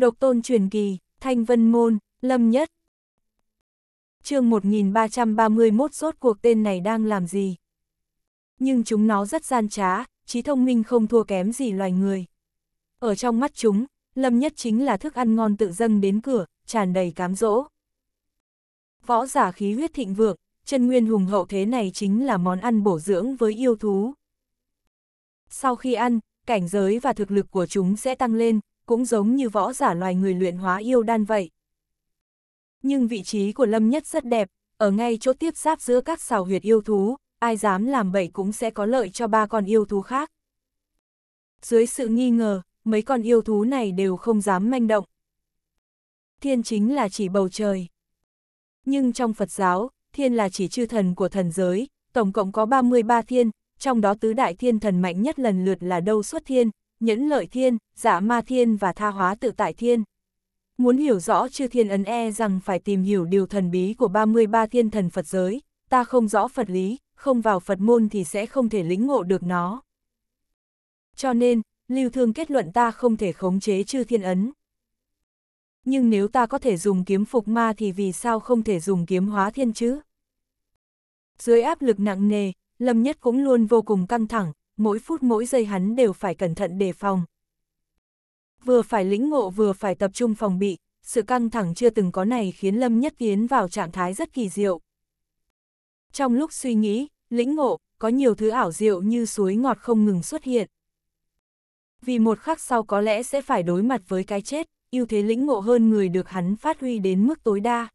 Độc tôn truyền kỳ, thanh vân môn, lâm nhất. chương 1331 rốt cuộc tên này đang làm gì? Nhưng chúng nó rất gian trá, trí thông minh không thua kém gì loài người. Ở trong mắt chúng, lâm nhất chính là thức ăn ngon tự dâng đến cửa, tràn đầy cám dỗ. Võ giả khí huyết thịnh vượng, chân nguyên hùng hậu thế này chính là món ăn bổ dưỡng với yêu thú. Sau khi ăn, cảnh giới và thực lực của chúng sẽ tăng lên, cũng giống như võ giả loài người luyện hóa yêu đan vậy. Nhưng vị trí của Lâm Nhất rất đẹp, ở ngay chỗ tiếp giáp giữa các xào huyệt yêu thú, ai dám làm bậy cũng sẽ có lợi cho ba con yêu thú khác. Dưới sự nghi ngờ, mấy con yêu thú này đều không dám manh động. Thiên chính là chỉ bầu trời. Nhưng trong Phật giáo, thiên là chỉ chư thần của thần giới, tổng cộng có 33 thiên, trong đó tứ đại thiên thần mạnh nhất lần lượt là đâu xuất thiên, nhẫn lợi thiên, giả ma thiên và tha hóa tự tại thiên. Muốn hiểu rõ chư thiên ấn e rằng phải tìm hiểu điều thần bí của 33 thiên thần Phật giới, ta không rõ Phật lý, không vào Phật môn thì sẽ không thể lĩnh ngộ được nó. Cho nên, Lưu Thương kết luận ta không thể khống chế chư thiên ấn. Nhưng nếu ta có thể dùng kiếm phục ma thì vì sao không thể dùng kiếm hóa thiên chứ? Dưới áp lực nặng nề, Lâm Nhất cũng luôn vô cùng căng thẳng, mỗi phút mỗi giây hắn đều phải cẩn thận đề phòng. Vừa phải lĩnh ngộ vừa phải tập trung phòng bị, sự căng thẳng chưa từng có này khiến Lâm Nhất Tiến vào trạng thái rất kỳ diệu. Trong lúc suy nghĩ, lĩnh ngộ, có nhiều thứ ảo diệu như suối ngọt không ngừng xuất hiện. Vì một khắc sau có lẽ sẽ phải đối mặt với cái chết, ưu thế lĩnh ngộ hơn người được hắn phát huy đến mức tối đa.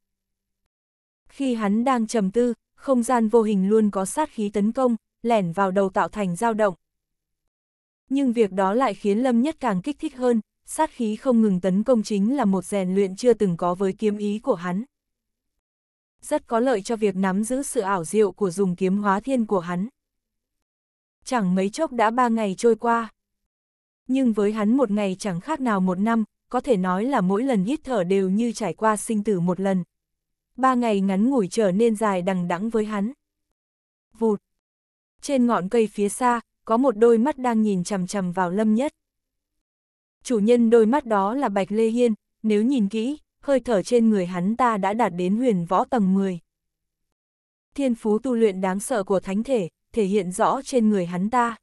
Khi hắn đang trầm tư, không gian vô hình luôn có sát khí tấn công, lẻn vào đầu tạo thành dao động. Nhưng việc đó lại khiến Lâm Nhất càng kích thích hơn, sát khí không ngừng tấn công chính là một rèn luyện chưa từng có với kiếm ý của hắn. Rất có lợi cho việc nắm giữ sự ảo diệu của dùng kiếm hóa thiên của hắn. Chẳng mấy chốc đã ba ngày trôi qua. Nhưng với hắn một ngày chẳng khác nào một năm, có thể nói là mỗi lần hít thở đều như trải qua sinh tử một lần. Ba ngày ngắn ngủi trở nên dài đằng đẵng với hắn. Vụt, trên ngọn cây phía xa, có một đôi mắt đang nhìn chằm chằm vào Lâm Nhất. Chủ nhân đôi mắt đó là Bạch Lê Hiên, nếu nhìn kỹ, hơi thở trên người hắn ta đã đạt đến huyền võ tầng 10. Thiên phú tu luyện đáng sợ của thánh thể, thể hiện rõ trên người hắn ta.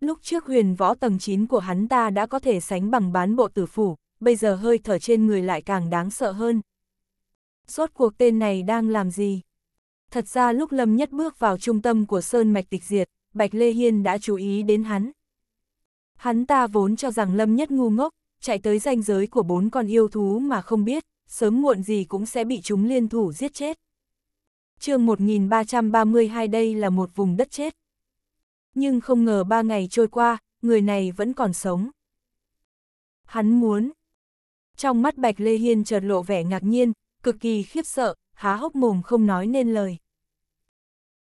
Lúc trước huyền võ tầng 9 của hắn ta đã có thể sánh bằng bán bộ tử phủ, bây giờ hơi thở trên người lại càng đáng sợ hơn. Rốt cuộc tên này đang làm gì? Thật ra lúc Lâm Nhất bước vào trung tâm của Sơn Mạch Tịch Diệt, Bạch Lê Hiên đã chú ý đến hắn. Hắn ta vốn cho rằng Lâm Nhất ngu ngốc, chạy tới ranh giới của bốn con yêu thú mà không biết, sớm muộn gì cũng sẽ bị chúng liên thủ giết chết. chương 1332 đây là một vùng đất chết. Nhưng không ngờ ba ngày trôi qua, người này vẫn còn sống. Hắn muốn. Trong mắt Bạch Lê Hiên chợt lộ vẻ ngạc nhiên, cực kỳ khiếp sợ, há hốc mồm không nói nên lời.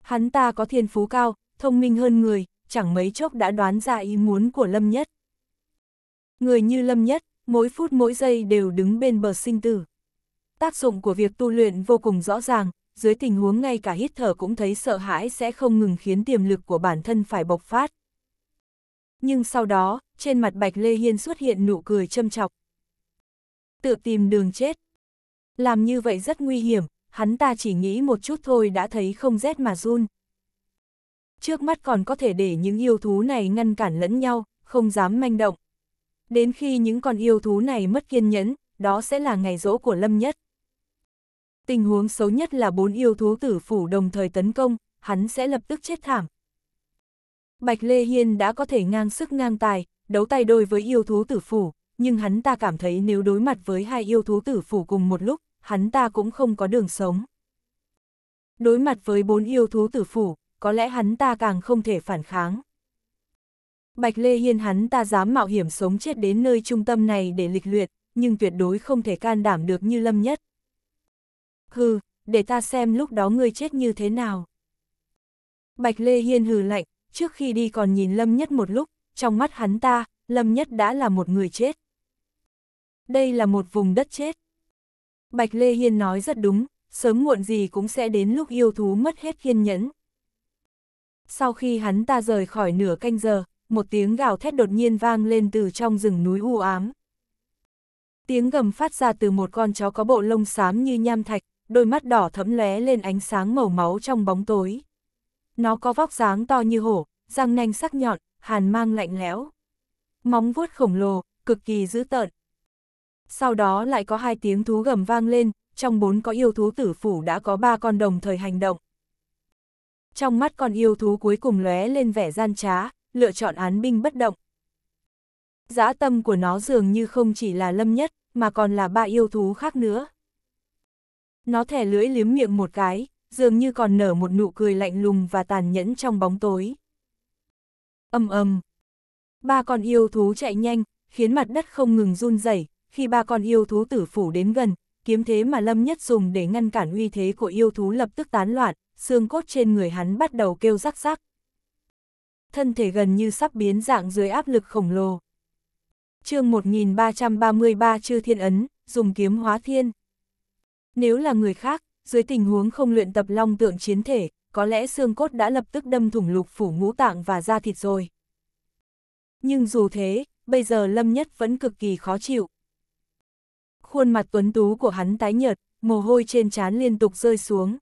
Hắn ta có thiên phú cao, thông minh hơn người, chẳng mấy chốc đã đoán ra ý muốn của Lâm Nhất. Người như Lâm Nhất, mỗi phút mỗi giây đều đứng bên bờ sinh tử. Tác dụng của việc tu luyện vô cùng rõ ràng, dưới tình huống ngay cả hít thở cũng thấy sợ hãi sẽ không ngừng khiến tiềm lực của bản thân phải bộc phát. Nhưng sau đó, trên mặt Bạch Lê Hiên xuất hiện nụ cười châm chọc. Tự tìm đường chết. Làm như vậy rất nguy hiểm, hắn ta chỉ nghĩ một chút thôi đã thấy không rét mà run. Trước mắt còn có thể để những yêu thú này ngăn cản lẫn nhau, không dám manh động. Đến khi những con yêu thú này mất kiên nhẫn, đó sẽ là ngày rỗ của Lâm Nhất. Tình huống xấu nhất là bốn yêu thú tử phủ đồng thời tấn công, hắn sẽ lập tức chết thảm. Bạch Lê Hiên đã có thể ngang sức ngang tài, đấu tay đôi với yêu thú tử phủ, nhưng hắn ta cảm thấy nếu đối mặt với hai yêu thú tử phủ cùng một lúc, hắn ta cũng không có đường sống. Đối mặt với bốn yêu thú tử phủ, có lẽ hắn ta càng không thể phản kháng. Bạch Lê Hiên hắn ta dám mạo hiểm sống chết đến nơi trung tâm này để lịch luyện, nhưng tuyệt đối không thể can đảm được như lâm nhất. Hừ, để ta xem lúc đó ngươi chết như thế nào. Bạch Lê Hiên hừ lạnh, trước khi đi còn nhìn lâm nhất một lúc, trong mắt hắn ta, lâm nhất đã là một người chết. Đây là một vùng đất chết. Bạch Lê Hiên nói rất đúng, sớm muộn gì cũng sẽ đến lúc yêu thú mất hết kiên nhẫn. Sau khi hắn ta rời khỏi nửa canh giờ, một tiếng gào thét đột nhiên vang lên từ trong rừng núi u ám. Tiếng gầm phát ra từ một con chó có bộ lông xám như nham thạch, đôi mắt đỏ thẫm lóe lên ánh sáng màu máu trong bóng tối. Nó có vóc dáng to như hổ, răng nanh sắc nhọn, hàn mang lạnh lẽo. Móng vuốt khổng lồ, cực kỳ dữ tợn, sau đó lại có hai tiếng thú gầm vang lên, trong bốn có yêu thú tử phủ đã có ba con đồng thời hành động. Trong mắt con yêu thú cuối cùng lóe lên vẻ gian trá, lựa chọn án binh bất động. Giã tâm của nó dường như không chỉ là lâm nhất, mà còn là ba yêu thú khác nữa. Nó thẻ lưỡi liếm miệng một cái, dường như còn nở một nụ cười lạnh lùng và tàn nhẫn trong bóng tối. Âm âm. Ba con yêu thú chạy nhanh, khiến mặt đất không ngừng run rẩy, khi ba con yêu thú tử phủ đến gần, kiếm thế mà Lâm Nhất dùng để ngăn cản uy thế của yêu thú lập tức tán loạn, xương cốt trên người hắn bắt đầu kêu rắc rắc. Thân thể gần như sắp biến dạng dưới áp lực khổng lồ. chương 1333 Chư Thiên Ấn, dùng kiếm hóa thiên. Nếu là người khác, dưới tình huống không luyện tập long tượng chiến thể, có lẽ xương cốt đã lập tức đâm thủng lục phủ ngũ tạng và da thịt rồi. Nhưng dù thế, bây giờ Lâm Nhất vẫn cực kỳ khó chịu khuôn mặt tuấn tú của hắn tái nhợt, mồ hôi trên trán liên tục rơi xuống.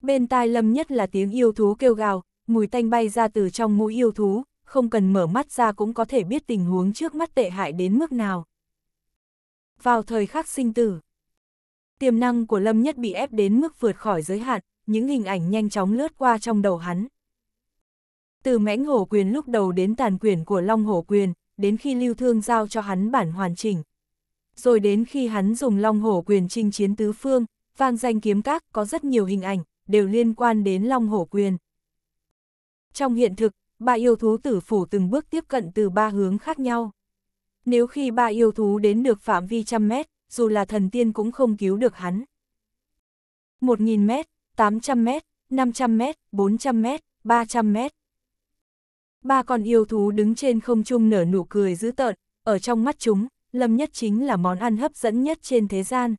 Bên tai lâm nhất là tiếng yêu thú kêu gào, mùi tanh bay ra từ trong mũi yêu thú, không cần mở mắt ra cũng có thể biết tình huống trước mắt tệ hại đến mức nào. Vào thời khắc sinh tử, tiềm năng của lâm nhất bị ép đến mức vượt khỏi giới hạn, những hình ảnh nhanh chóng lướt qua trong đầu hắn. Từ mãnh hổ quyền lúc đầu đến tàn quyền của long hổ quyền, đến khi lưu thương giao cho hắn bản hoàn chỉnh, rồi đến khi hắn dùng long hổ quyền chinh chiến tứ phương, vang danh kiếm các có rất nhiều hình ảnh, đều liên quan đến long hổ quyền. Trong hiện thực, ba yêu thú tử phủ từng bước tiếp cận từ ba hướng khác nhau. Nếu khi ba yêu thú đến được phạm vi trăm mét, dù là thần tiên cũng không cứu được hắn. một nghìn mét, tám trăm mét, năm trăm mét, bốn trăm mét, ba trăm mét. Ba con yêu thú đứng trên không trung nở nụ cười dữ tợn, ở trong mắt chúng, Lâm Nhất chính là món ăn hấp dẫn nhất trên thế gian.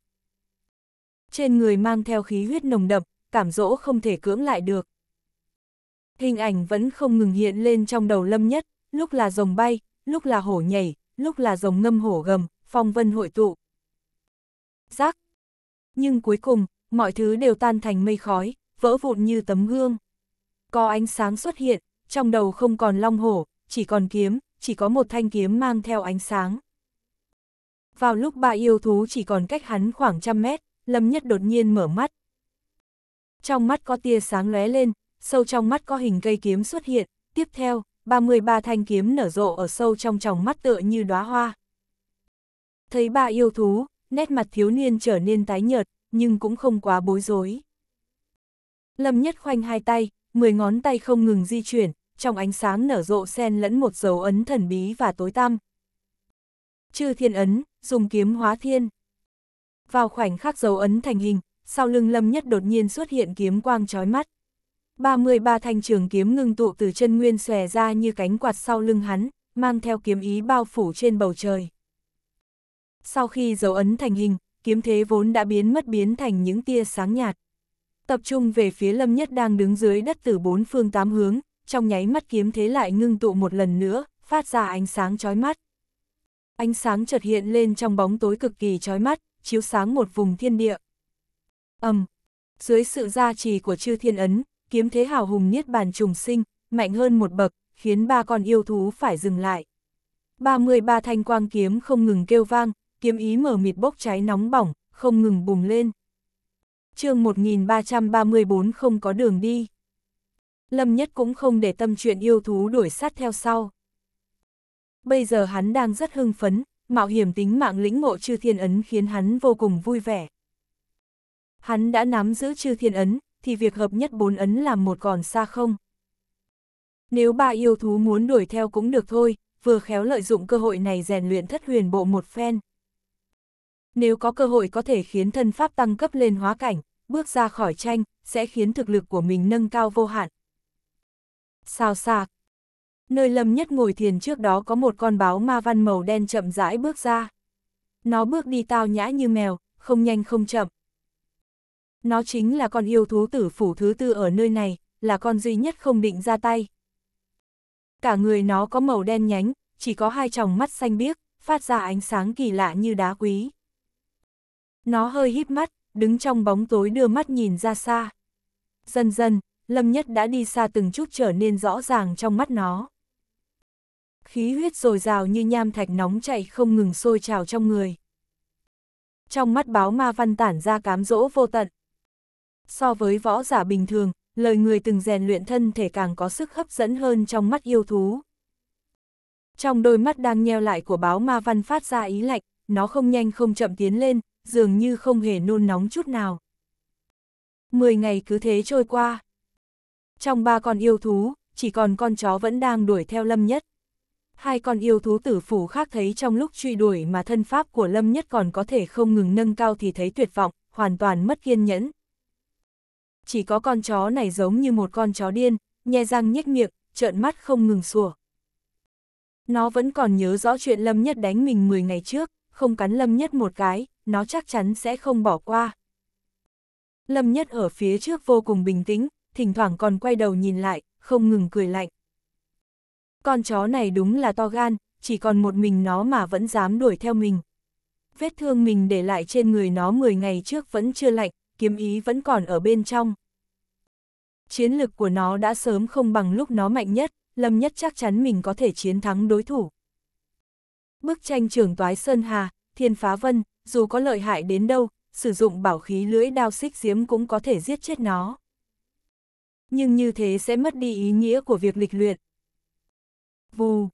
Trên người mang theo khí huyết nồng đậm, cảm dỗ không thể cưỡng lại được. Hình ảnh vẫn không ngừng hiện lên trong đầu Lâm Nhất, lúc là rồng bay, lúc là hổ nhảy, lúc là rồng ngâm hổ gầm, phong vân hội tụ. Giác! Nhưng cuối cùng, mọi thứ đều tan thành mây khói, vỡ vụn như tấm gương. Có ánh sáng xuất hiện, trong đầu không còn long hổ, chỉ còn kiếm, chỉ có một thanh kiếm mang theo ánh sáng. Vào lúc ba yêu thú chỉ còn cách hắn khoảng trăm mét, Lâm Nhất đột nhiên mở mắt. Trong mắt có tia sáng lóe lên, sâu trong mắt có hình cây kiếm xuất hiện, tiếp theo, 33 thanh kiếm nở rộ ở sâu trong tròng mắt tựa như đóa hoa. Thấy ba yêu thú, nét mặt thiếu niên trở nên tái nhợt, nhưng cũng không quá bối rối. Lâm Nhất khoanh hai tay, 10 ngón tay không ngừng di chuyển, trong ánh sáng nở rộ xen lẫn một dấu ấn thần bí và tối tăm, chư thiên ấn, dùng kiếm hóa thiên. Vào khoảnh khắc dấu ấn thành hình, sau lưng Lâm Nhất đột nhiên xuất hiện kiếm quang chói mắt. 33 thanh trường kiếm ngưng tụ từ chân nguyên xòe ra như cánh quạt sau lưng hắn, mang theo kiếm ý bao phủ trên bầu trời. Sau khi dấu ấn thành hình, kiếm thế vốn đã biến mất biến thành những tia sáng nhạt. Tập trung về phía Lâm Nhất đang đứng dưới đất từ bốn phương tám hướng, trong nháy mắt kiếm thế lại ngưng tụ một lần nữa, phát ra ánh sáng chói mắt. Ánh sáng chợt hiện lên trong bóng tối cực kỳ chói mắt, chiếu sáng một vùng thiên địa. Ầm. dưới sự gia trì của chư thiên ấn, kiếm thế hào hùng niết bàn trùng sinh, mạnh hơn một bậc, khiến ba con yêu thú phải dừng lại. 33 thanh quang kiếm không ngừng kêu vang, kiếm ý mở mịt bốc cháy nóng bỏng, không ngừng bùng lên. chương 1334 không có đường đi. Lâm Nhất cũng không để tâm chuyện yêu thú đuổi sát theo sau. Bây giờ hắn đang rất hưng phấn, mạo hiểm tính mạng lĩnh ngộ chư thiên ấn khiến hắn vô cùng vui vẻ. Hắn đã nắm giữ chư thiên ấn, thì việc hợp nhất bốn ấn làm một còn xa không. Nếu ba yêu thú muốn đuổi theo cũng được thôi, vừa khéo lợi dụng cơ hội này rèn luyện thất huyền bộ một phen. Nếu có cơ hội có thể khiến thân pháp tăng cấp lên hóa cảnh, bước ra khỏi tranh, sẽ khiến thực lực của mình nâng cao vô hạn. Sao sạc, Nơi Lâm Nhất ngồi thiền trước đó có một con báo ma văn màu đen chậm rãi bước ra. Nó bước đi tao nhã như mèo, không nhanh không chậm. Nó chính là con yêu thú tử phủ thứ tư ở nơi này, là con duy nhất không định ra tay. Cả người nó có màu đen nhánh, chỉ có hai tròng mắt xanh biếc, phát ra ánh sáng kỳ lạ như đá quý. Nó hơi híp mắt, đứng trong bóng tối đưa mắt nhìn ra xa. Dần dần, Lâm Nhất đã đi xa từng chút trở nên rõ ràng trong mắt nó khí huyết dồi dào như nham thạch nóng chảy không ngừng sôi trào trong người. Trong mắt báo ma văn tản ra cám dỗ vô tận. So với võ giả bình thường, lời người từng rèn luyện thân thể càng có sức hấp dẫn hơn trong mắt yêu thú. Trong đôi mắt đang nheo lại của báo ma văn phát ra ý lạnh, nó không nhanh không chậm tiến lên, dường như không hề nôn nóng chút nào. Mười ngày cứ thế trôi qua. Trong ba con yêu thú, chỉ còn con chó vẫn đang đuổi theo lâm nhất hai con yêu thú tử phủ khác thấy trong lúc truy đuổi mà thân pháp của Lâm Nhất còn có thể không ngừng nâng cao thì thấy tuyệt vọng, hoàn toàn mất kiên nhẫn. Chỉ có con chó này giống như một con chó điên, nhe răng nhếch miệng, trợn mắt không ngừng sủa. Nó vẫn còn nhớ rõ chuyện Lâm Nhất đánh mình 10 ngày trước, không cắn Lâm Nhất một cái, nó chắc chắn sẽ không bỏ qua. Lâm Nhất ở phía trước vô cùng bình tĩnh, thỉnh thoảng còn quay đầu nhìn lại, không ngừng cười lạnh. Con chó này đúng là to gan, chỉ còn một mình nó mà vẫn dám đuổi theo mình. Vết thương mình để lại trên người nó 10 ngày trước vẫn chưa lạnh, kiếm ý vẫn còn ở bên trong. Chiến lực của nó đã sớm không bằng lúc nó mạnh nhất, Lâm Nhất chắc chắn mình có thể chiến thắng đối thủ. Bức tranh trưởng toái Sơn Hà, Thiên Phá Vân, dù có lợi hại đến đâu, sử dụng bảo khí lưỡi đao xích diếm cũng có thể giết chết nó. Nhưng như thế sẽ mất đi ý nghĩa của việc lịch luyện, vô.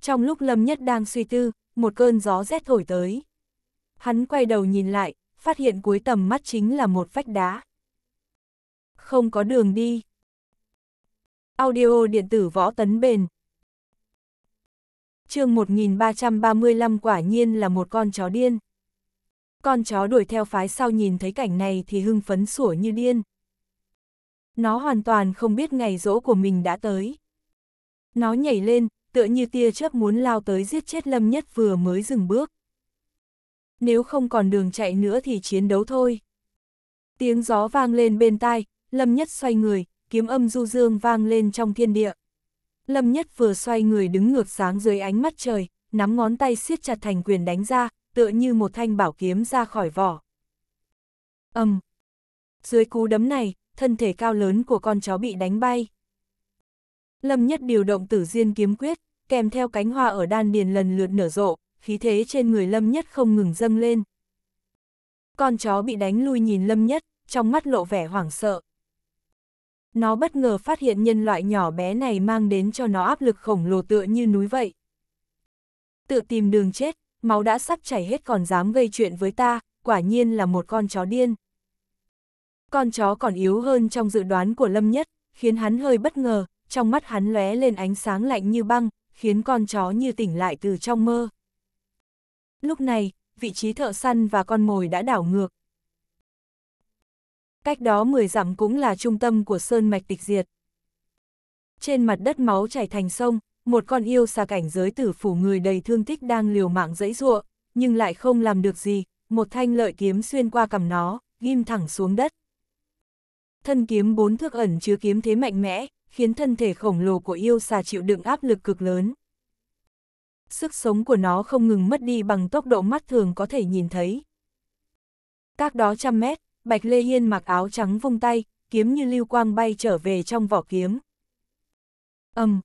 Trong lúc Lâm Nhất đang suy tư, một cơn gió rét thổi tới. Hắn quay đầu nhìn lại, phát hiện cuối tầm mắt chính là một vách đá. Không có đường đi. Audio điện tử võ tấn bền. chương 1335 quả nhiên là một con chó điên. Con chó đuổi theo phái sau nhìn thấy cảnh này thì hưng phấn sủa như điên. Nó hoàn toàn không biết ngày rỗ của mình đã tới. Nó nhảy lên, tựa như tia chớp muốn lao tới giết chết Lâm Nhất vừa mới dừng bước. Nếu không còn đường chạy nữa thì chiến đấu thôi. Tiếng gió vang lên bên tai, Lâm Nhất xoay người, kiếm âm du dương vang lên trong thiên địa. Lâm Nhất vừa xoay người đứng ngược sáng dưới ánh mắt trời, nắm ngón tay siết chặt thành quyền đánh ra, tựa như một thanh bảo kiếm ra khỏi vỏ. Âm! Dưới cú đấm này, thân thể cao lớn của con chó bị đánh bay. Lâm Nhất điều động tử diên kiếm quyết, kèm theo cánh hoa ở đan điền lần lượt nở rộ, khí thế trên người Lâm Nhất không ngừng dâng lên. Con chó bị đánh lui nhìn Lâm Nhất, trong mắt lộ vẻ hoảng sợ. Nó bất ngờ phát hiện nhân loại nhỏ bé này mang đến cho nó áp lực khổng lồ tựa như núi vậy. Tự tìm đường chết, máu đã sắp chảy hết còn dám gây chuyện với ta, quả nhiên là một con chó điên. Con chó còn yếu hơn trong dự đoán của Lâm Nhất, khiến hắn hơi bất ngờ, trong mắt hắn lóe lên ánh sáng lạnh như băng, khiến con chó như tỉnh lại từ trong mơ. Lúc này, vị trí thợ săn và con mồi đã đảo ngược. Cách đó 10 dặm cũng là trung tâm của sơn mạch tịch diệt. Trên mặt đất máu chảy thành sông, một con yêu xa cảnh giới tử phủ người đầy thương tích đang liều mạng dẫy giụa, nhưng lại không làm được gì, một thanh lợi kiếm xuyên qua cầm nó, ghim thẳng xuống đất. Thân kiếm bốn thước ẩn chứa kiếm thế mạnh mẽ, khiến thân thể khổng lồ của yêu xà chịu đựng áp lực cực lớn. Sức sống của nó không ngừng mất đi bằng tốc độ mắt thường có thể nhìn thấy. Các đó trăm mét, Bạch Lê Hiên mặc áo trắng vung tay, kiếm như lưu quang bay trở về trong vỏ kiếm. Âm!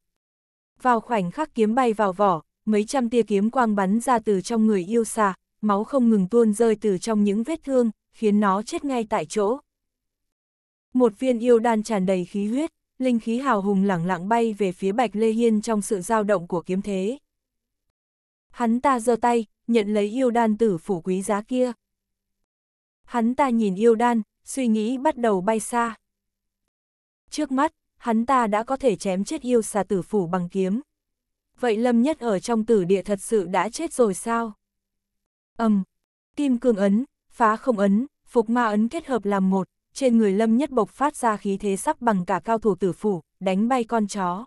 Vào khoảnh khắc kiếm bay vào vỏ, mấy trăm tia kiếm quang bắn ra từ trong người yêu xà, máu không ngừng tuôn rơi từ trong những vết thương, khiến nó chết ngay tại chỗ. Một viên yêu đan tràn đầy khí huyết, linh khí hào hùng lẳng lặng bay về phía Bạch Lê Hiên trong sự dao động của kiếm thế. Hắn ta giơ tay, nhận lấy yêu đan tử phủ quý giá kia. Hắn ta nhìn yêu đan, suy nghĩ bắt đầu bay xa. Trước mắt, hắn ta đã có thể chém chết yêu xà tử phủ bằng kiếm. Vậy Lâm Nhất ở trong tử địa thật sự đã chết rồi sao? Âm, kim cương ấn, phá không ấn, phục ma ấn kết hợp làm một, trên người Lâm Nhất Bộc phát ra khí thế sắc bằng cả cao thủ tử phủ, đánh bay con chó.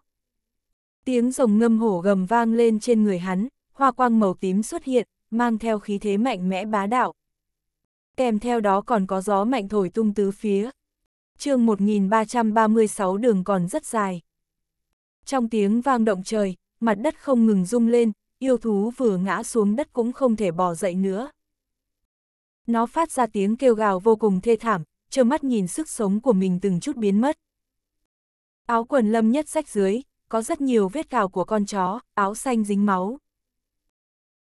Tiếng rồng ngâm hổ gầm vang lên trên người hắn, hoa quang màu tím xuất hiện, mang theo khí thế mạnh mẽ bá đạo. Kèm theo đó còn có gió mạnh thổi tung tứ phía. chương 1336 đường còn rất dài. Trong tiếng vang động trời, mặt đất không ngừng rung lên, yêu thú vừa ngã xuống đất cũng không thể bò dậy nữa. Nó phát ra tiếng kêu gào vô cùng thê thảm, trơ mắt nhìn sức sống của mình từng chút biến mất. Áo quần lâm nhất sách dưới, có rất nhiều vết cào của con chó, áo xanh dính máu.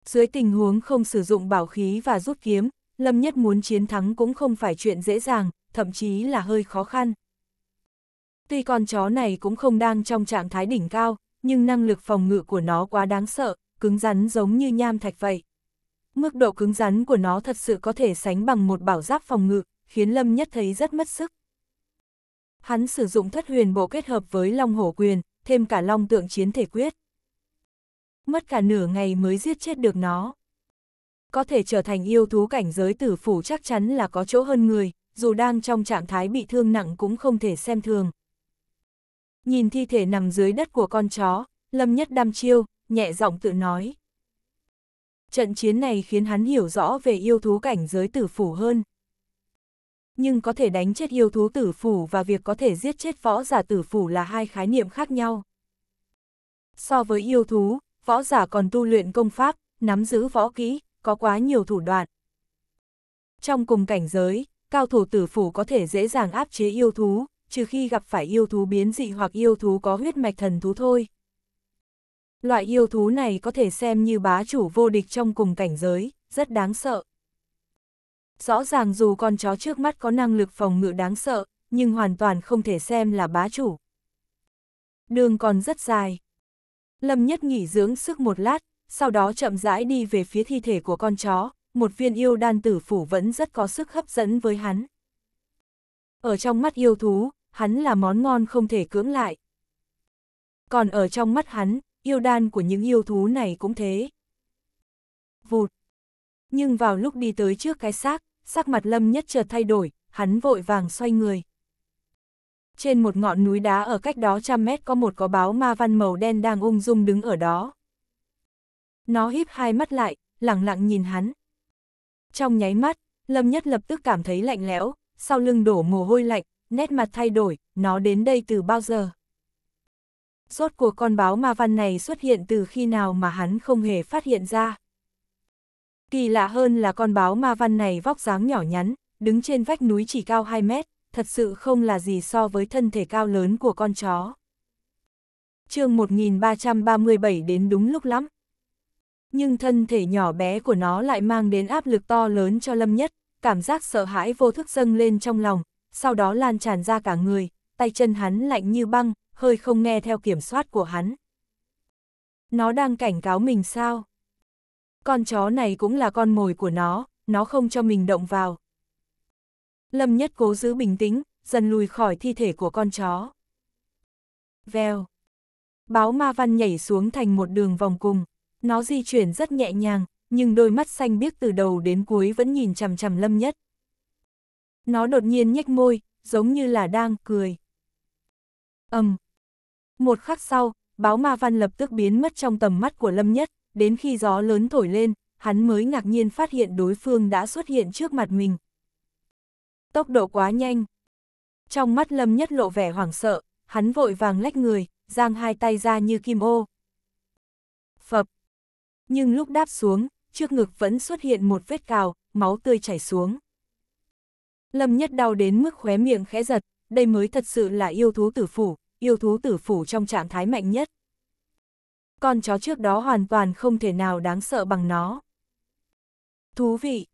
Dưới tình huống không sử dụng bảo khí và rút kiếm, Lâm Nhất muốn chiến thắng cũng không phải chuyện dễ dàng, thậm chí là hơi khó khăn. Tuy con chó này cũng không đang trong trạng thái đỉnh cao, nhưng năng lực phòng ngự của nó quá đáng sợ, cứng rắn giống như nham thạch vậy. Mức độ cứng rắn của nó thật sự có thể sánh bằng một bảo giáp phòng ngự, khiến Lâm Nhất thấy rất mất sức. Hắn sử dụng thất huyền bộ kết hợp với long hổ quyền, thêm cả long tượng chiến thể quyết. Mất cả nửa ngày mới giết chết được nó. Có thể trở thành yêu thú cảnh giới tử phủ chắc chắn là có chỗ hơn người, dù đang trong trạng thái bị thương nặng cũng không thể xem thường. Nhìn thi thể nằm dưới đất của con chó, Lâm Nhất đam chiêu, nhẹ giọng tự nói. Trận chiến này khiến hắn hiểu rõ về yêu thú cảnh giới tử phủ hơn nhưng có thể đánh chết yêu thú tử phủ và việc có thể giết chết võ giả tử phủ là hai khái niệm khác nhau. So với yêu thú, võ giả còn tu luyện công pháp, nắm giữ võ kỹ, có quá nhiều thủ đoạn. Trong cùng cảnh giới, cao thủ tử phủ có thể dễ dàng áp chế yêu thú, trừ khi gặp phải yêu thú biến dị hoặc yêu thú có huyết mạch thần thú thôi. Loại yêu thú này có thể xem như bá chủ vô địch trong cùng cảnh giới, rất đáng sợ. Rõ ràng dù con chó trước mắt có năng lực phòng ngự đáng sợ, nhưng hoàn toàn không thể xem là bá chủ. Đường còn rất dài. Lâm Nhất nghỉ dưỡng sức một lát, sau đó chậm rãi đi về phía thi thể của con chó, một viên yêu đan tử phủ vẫn rất có sức hấp dẫn với hắn. Ở trong mắt yêu thú, hắn là món ngon không thể cưỡng lại. Còn ở trong mắt hắn, yêu đan của những yêu thú này cũng thế. Vụt. Nhưng vào lúc đi tới trước cái xác, sắc mặt lâm nhất chợt thay đổi, hắn vội vàng xoay người. Trên một ngọn núi đá ở cách đó trăm mét có một có báo ma văn màu đen đang ung dung đứng ở đó. Nó híp hai mắt lại, lặng lặng nhìn hắn. Trong nháy mắt, Lâm Nhất lập tức cảm thấy lạnh lẽo, sau lưng đổ mồ hôi lạnh, nét mặt thay đổi, nó đến đây từ bao giờ. Rốt cuộc con báo ma văn này xuất hiện từ khi nào mà hắn không hề phát hiện ra. Kỳ lạ hơn là con báo ma văn này vóc dáng nhỏ nhắn, đứng trên vách núi chỉ cao 2 mét, thật sự không là gì so với thân thể cao lớn của con chó. chương 1337 đến đúng lúc lắm. Nhưng thân thể nhỏ bé của nó lại mang đến áp lực to lớn cho Lâm Nhất, cảm giác sợ hãi vô thức dâng lên trong lòng, sau đó lan tràn ra cả người, tay chân hắn lạnh như băng, hơi không nghe theo kiểm soát của hắn. Nó đang cảnh cáo mình sao? con chó này cũng là con mồi của nó, nó không cho mình động vào. Lâm Nhất cố giữ bình tĩnh, dần lùi khỏi thi thể của con chó. Vèo. Báo ma văn nhảy xuống thành một đường vòng cung. Nó di chuyển rất nhẹ nhàng, nhưng đôi mắt xanh biếc từ đầu đến cuối vẫn nhìn chằm chằm Lâm Nhất. Nó đột nhiên nhếch môi, giống như là đang cười. Ầm. Um. Một khắc sau, báo ma văn lập tức biến mất trong tầm mắt của Lâm Nhất đến khi gió lớn thổi lên, hắn mới ngạc nhiên phát hiện đối phương đã xuất hiện trước mặt mình. Tốc độ quá nhanh. Trong mắt Lâm Nhất lộ vẻ hoảng sợ, hắn vội vàng lách người, giang hai tay ra như kim ô. Phập. Nhưng lúc đáp xuống, trước ngực vẫn xuất hiện một vết cào, máu tươi chảy xuống. Lâm Nhất đau đến mức khóe miệng khẽ giật, đây mới thật sự là yêu thú tử phủ, yêu thú tử phủ trong trạng thái mạnh nhất con chó trước đó hoàn toàn không thể nào đáng sợ bằng nó. Thú vị!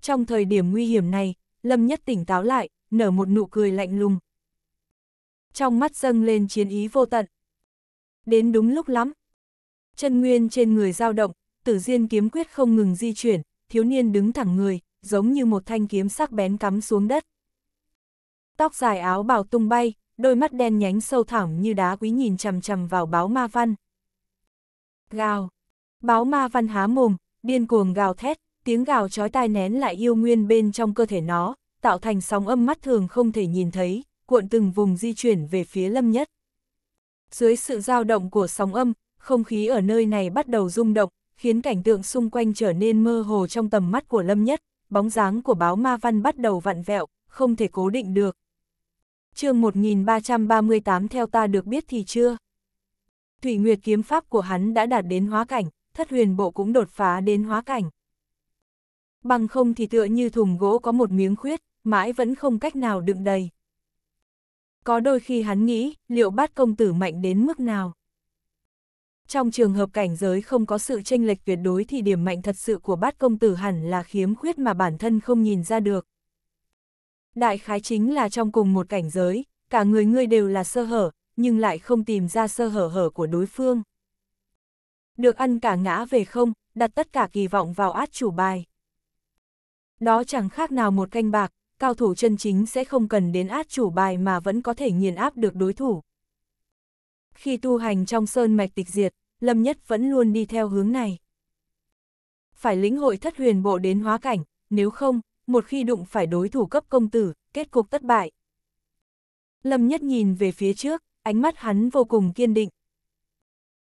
Trong thời điểm nguy hiểm này, Lâm Nhất tỉnh táo lại, nở một nụ cười lạnh lùng. Trong mắt dâng lên chiến ý vô tận. Đến đúng lúc lắm. Chân nguyên trên người dao động, tử diên kiếm quyết không ngừng di chuyển, thiếu niên đứng thẳng người, giống như một thanh kiếm sắc bén cắm xuống đất. Tóc dài áo bào tung bay, đôi mắt đen nhánh sâu thẳm như đá quý nhìn chằm chằm vào báo ma văn. Gào. Báo ma văn há mồm, điên cuồng gào thét, tiếng gào chói tai nén lại yêu nguyên bên trong cơ thể nó, tạo thành sóng âm mắt thường không thể nhìn thấy, cuộn từng vùng di chuyển về phía lâm nhất. Dưới sự dao động của sóng âm, không khí ở nơi này bắt đầu rung động, khiến cảnh tượng xung quanh trở nên mơ hồ trong tầm mắt của lâm nhất, bóng dáng của báo ma văn bắt đầu vặn vẹo, không thể cố định được. chương 1338 theo ta được biết thì chưa? Thủy Nguyệt kiếm pháp của hắn đã đạt đến hóa cảnh, thất huyền bộ cũng đột phá đến hóa cảnh. Bằng không thì tựa như thùng gỗ có một miếng khuyết, mãi vẫn không cách nào đựng đầy. Có đôi khi hắn nghĩ, liệu bát công tử mạnh đến mức nào? Trong trường hợp cảnh giới không có sự tranh lệch tuyệt đối thì điểm mạnh thật sự của bát công tử hẳn là khiếm khuyết mà bản thân không nhìn ra được. Đại khái chính là trong cùng một cảnh giới, cả người ngươi đều là sơ hở, nhưng lại không tìm ra sơ hở hở của đối phương. Được ăn cả ngã về không, đặt tất cả kỳ vọng vào át chủ bài. Đó chẳng khác nào một canh bạc, cao thủ chân chính sẽ không cần đến át chủ bài mà vẫn có thể nghiền áp được đối thủ. Khi tu hành trong sơn mạch tịch diệt, Lâm Nhất vẫn luôn đi theo hướng này. Phải lĩnh hội thất huyền bộ đến hóa cảnh, nếu không, một khi đụng phải đối thủ cấp công tử, kết cục thất bại. Lâm Nhất nhìn về phía trước, ánh mắt hắn vô cùng kiên định.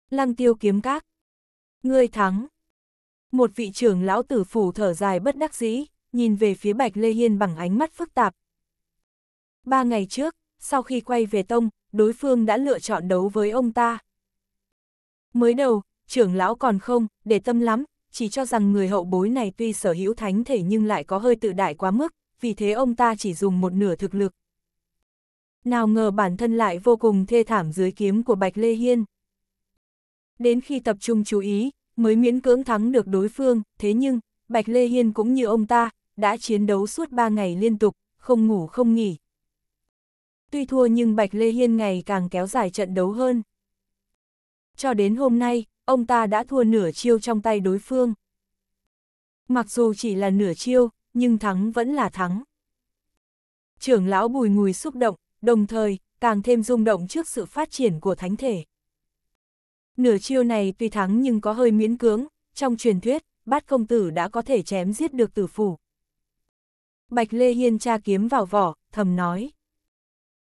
Lăng tiêu kiếm các. Ngươi thắng. Một vị trưởng lão tử phủ thở dài bất đắc dĩ, nhìn về phía Bạch Lê Hiên bằng ánh mắt phức tạp. Ba ngày trước, sau khi quay về tông, đối phương đã lựa chọn đấu với ông ta. Mới đầu, trưởng lão còn không, để tâm lắm, chỉ cho rằng người hậu bối này tuy sở hữu thánh thể nhưng lại có hơi tự đại quá mức, vì thế ông ta chỉ dùng một nửa thực lực, nào ngờ bản thân lại vô cùng thê thảm dưới kiếm của Bạch Lê Hiên. Đến khi tập trung chú ý, mới miễn cưỡng thắng được đối phương, thế nhưng, Bạch Lê Hiên cũng như ông ta, đã chiến đấu suốt 3 ngày liên tục, không ngủ không nghỉ. Tuy thua nhưng Bạch Lê Hiên ngày càng kéo dài trận đấu hơn. Cho đến hôm nay, ông ta đã thua nửa chiêu trong tay đối phương. Mặc dù chỉ là nửa chiêu, nhưng thắng vẫn là thắng. Trưởng lão bùi ngùi xúc động, đồng thời, càng thêm rung động trước sự phát triển của thánh thể. Nửa chiêu này tuy thắng nhưng có hơi miễn cưỡng, trong truyền thuyết, bát công tử đã có thể chém giết được tử phủ. Bạch Lê Hiên tra kiếm vào vỏ, thầm nói.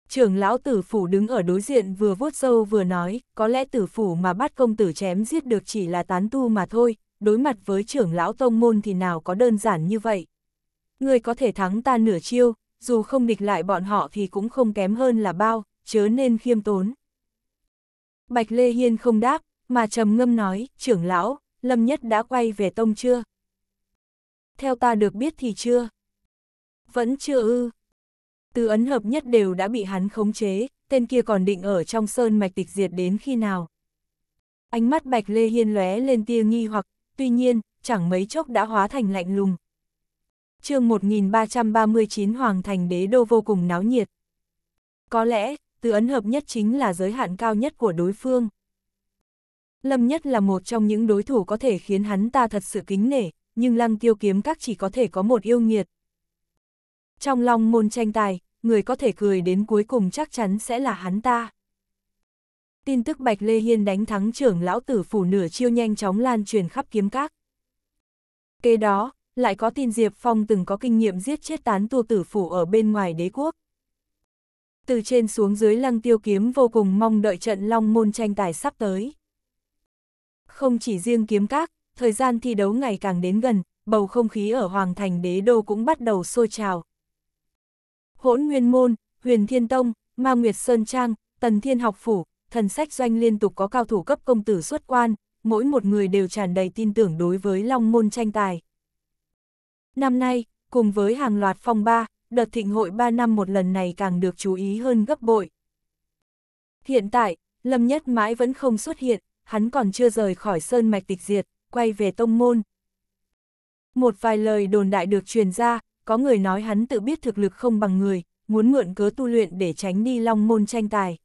Trưởng lão tử phủ đứng ở đối diện vừa vuốt sâu vừa nói, có lẽ tử phủ mà bát công tử chém giết được chỉ là tán tu mà thôi, đối mặt với trưởng lão tông môn thì nào có đơn giản như vậy. Người có thể thắng ta nửa chiêu, dù không địch lại bọn họ thì cũng không kém hơn là bao, chớ nên khiêm tốn. Bạch Lê Hiên không đáp, mà trầm ngâm nói, trưởng lão, Lâm Nhất đã quay về tông chưa? Theo ta được biết thì chưa? Vẫn chưa ư. Từ ấn hợp nhất đều đã bị hắn khống chế, tên kia còn định ở trong sơn mạch tịch diệt đến khi nào. Ánh mắt Bạch Lê Hiên lóe lên tia nghi hoặc, tuy nhiên, chẳng mấy chốc đã hóa thành lạnh lùng, chương 1339 Hoàng thành đế đô vô cùng náo nhiệt. Có lẽ, từ ấn hợp nhất chính là giới hạn cao nhất của đối phương. Lâm nhất là một trong những đối thủ có thể khiến hắn ta thật sự kính nể, nhưng lăng tiêu kiếm các chỉ có thể có một yêu nghiệt. Trong lòng môn tranh tài, người có thể cười đến cuối cùng chắc chắn sẽ là hắn ta. Tin tức Bạch Lê Hiên đánh thắng trưởng lão tử phủ nửa chiêu nhanh chóng lan truyền khắp kiếm các. Kế đó, lại có tin Diệp Phong từng có kinh nghiệm giết chết tán tu tử phủ ở bên ngoài đế quốc. Từ trên xuống dưới lăng tiêu kiếm vô cùng mong đợi trận long môn tranh tài sắp tới. Không chỉ riêng kiếm các, thời gian thi đấu ngày càng đến gần, bầu không khí ở Hoàng Thành đế đô cũng bắt đầu sôi trào. Hỗn Nguyên Môn, Huyền Thiên Tông, Ma Nguyệt Sơn Trang, Tần Thiên Học Phủ, thần sách doanh liên tục có cao thủ cấp công tử xuất quan, mỗi một người đều tràn đầy tin tưởng đối với Long Môn tranh tài. Năm nay, cùng với hàng loạt phong ba, đợt thịnh hội ba năm một lần này càng được chú ý hơn gấp bội. Hiện tại, Lâm Nhất mãi vẫn không xuất hiện, hắn còn chưa rời khỏi sơn mạch tịch diệt, quay về tông môn. Một vài lời đồn đại được truyền ra, có người nói hắn tự biết thực lực không bằng người, muốn mượn cớ tu luyện để tránh đi long môn tranh tài.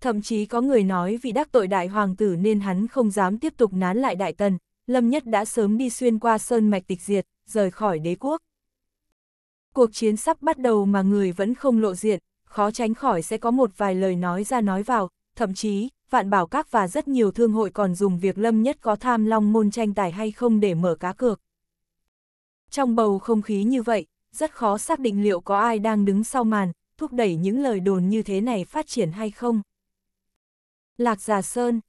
Thậm chí có người nói vì đắc tội đại hoàng tử nên hắn không dám tiếp tục nán lại đại tần, Lâm Nhất đã sớm đi xuyên qua sơn mạch tịch diệt, rời khỏi đế quốc. Cuộc chiến sắp bắt đầu mà người vẫn không lộ diện, khó tránh khỏi sẽ có một vài lời nói ra nói vào, thậm chí, vạn bảo các và rất nhiều thương hội còn dùng việc Lâm Nhất có tham long môn tranh tài hay không để mở cá cược. Trong bầu không khí như vậy, rất khó xác định liệu có ai đang đứng sau màn, thúc đẩy những lời đồn như thế này phát triển hay không. Lạc Già Sơn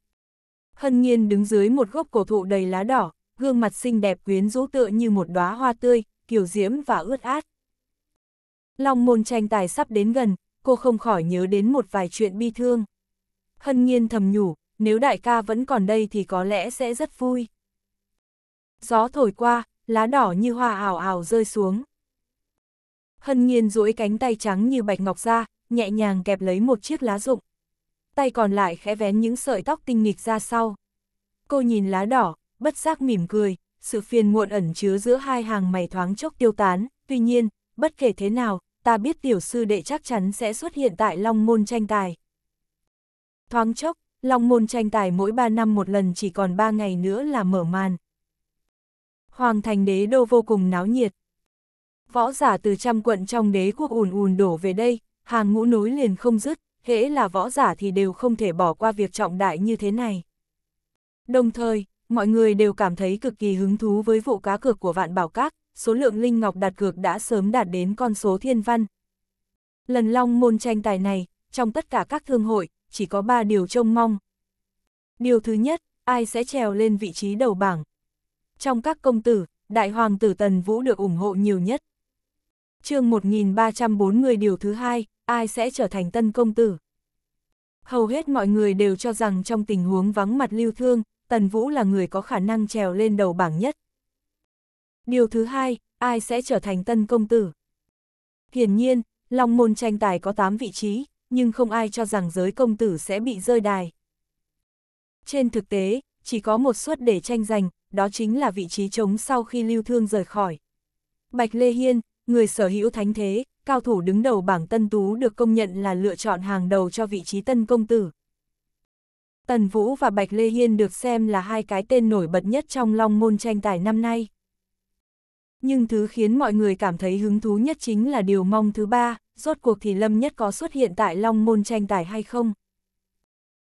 Hân Nhiên đứng dưới một gốc cổ thụ đầy lá đỏ, gương mặt xinh đẹp quyến rũ tựa như một đóa hoa tươi, kiều diễm và ướt át. Long môn tranh tài sắp đến gần, cô không khỏi nhớ đến một vài chuyện bi thương. Hân Nhiên thầm nhủ, nếu đại ca vẫn còn đây thì có lẽ sẽ rất vui. Gió thổi qua, lá đỏ như hoa ảo ảo rơi xuống. Hân Nhiên duỗi cánh tay trắng như bạch ngọc ra, nhẹ nhàng kẹp lấy một chiếc lá rụng, tay còn lại khẽ vén những sợi tóc tinh nghịch ra sau. Cô nhìn lá đỏ, bất giác mỉm cười, sự phiền muộn ẩn chứa giữa hai hàng mày thoáng chốc tiêu tán, tuy nhiên, bất kể thế nào, ta biết tiểu sư đệ chắc chắn sẽ xuất hiện tại Long Môn tranh tài. Thoáng chốc, Long Môn tranh tài mỗi ba năm một lần chỉ còn ba ngày nữa là mở màn. Hoàng thành đế đô vô cùng náo nhiệt. Võ giả từ trăm quận trong đế quốc ùn ùn đổ về đây, hàng ngũ nối liền không dứt, hễ là võ giả thì đều không thể bỏ qua việc trọng đại như thế này. Đồng thời, mọi người đều cảm thấy cực kỳ hứng thú với vụ cá cược của vạn bảo các, số lượng linh ngọc đặt cược đã sớm đạt đến con số thiên văn. Lần long môn tranh tài này, trong tất cả các thương hội, chỉ có 3 điều trông mong. Điều thứ nhất, ai sẽ trèo lên vị trí đầu bảng. Trong các công tử, đại hoàng tử Tần Vũ được ủng hộ nhiều nhất, chương 1304 người điều thứ hai, ai sẽ trở thành tân công tử. Hầu hết mọi người đều cho rằng trong tình huống vắng mặt lưu thương, Tần Vũ là người có khả năng trèo lên đầu bảng nhất. Điều thứ hai, ai sẽ trở thành tân công tử? Hiển nhiên, Long môn tranh tài có 8 vị trí, nhưng không ai cho rằng giới công tử sẽ bị rơi đài. Trên thực tế, chỉ có một suất để tranh giành, đó chính là vị trí trống sau khi lưu thương rời khỏi. Bạch Lê Hiên, người sở hữu thánh thế, cao thủ đứng đầu bảng Tân Tú được công nhận là lựa chọn hàng đầu cho vị trí Tân Công Tử. Tần Vũ và Bạch Lê Hiên được xem là hai cái tên nổi bật nhất trong long môn tranh tài năm nay. Nhưng thứ khiến mọi người cảm thấy hứng thú nhất chính là điều mong thứ ba, rốt cuộc thì Lâm Nhất có xuất hiện tại long môn tranh tài hay không.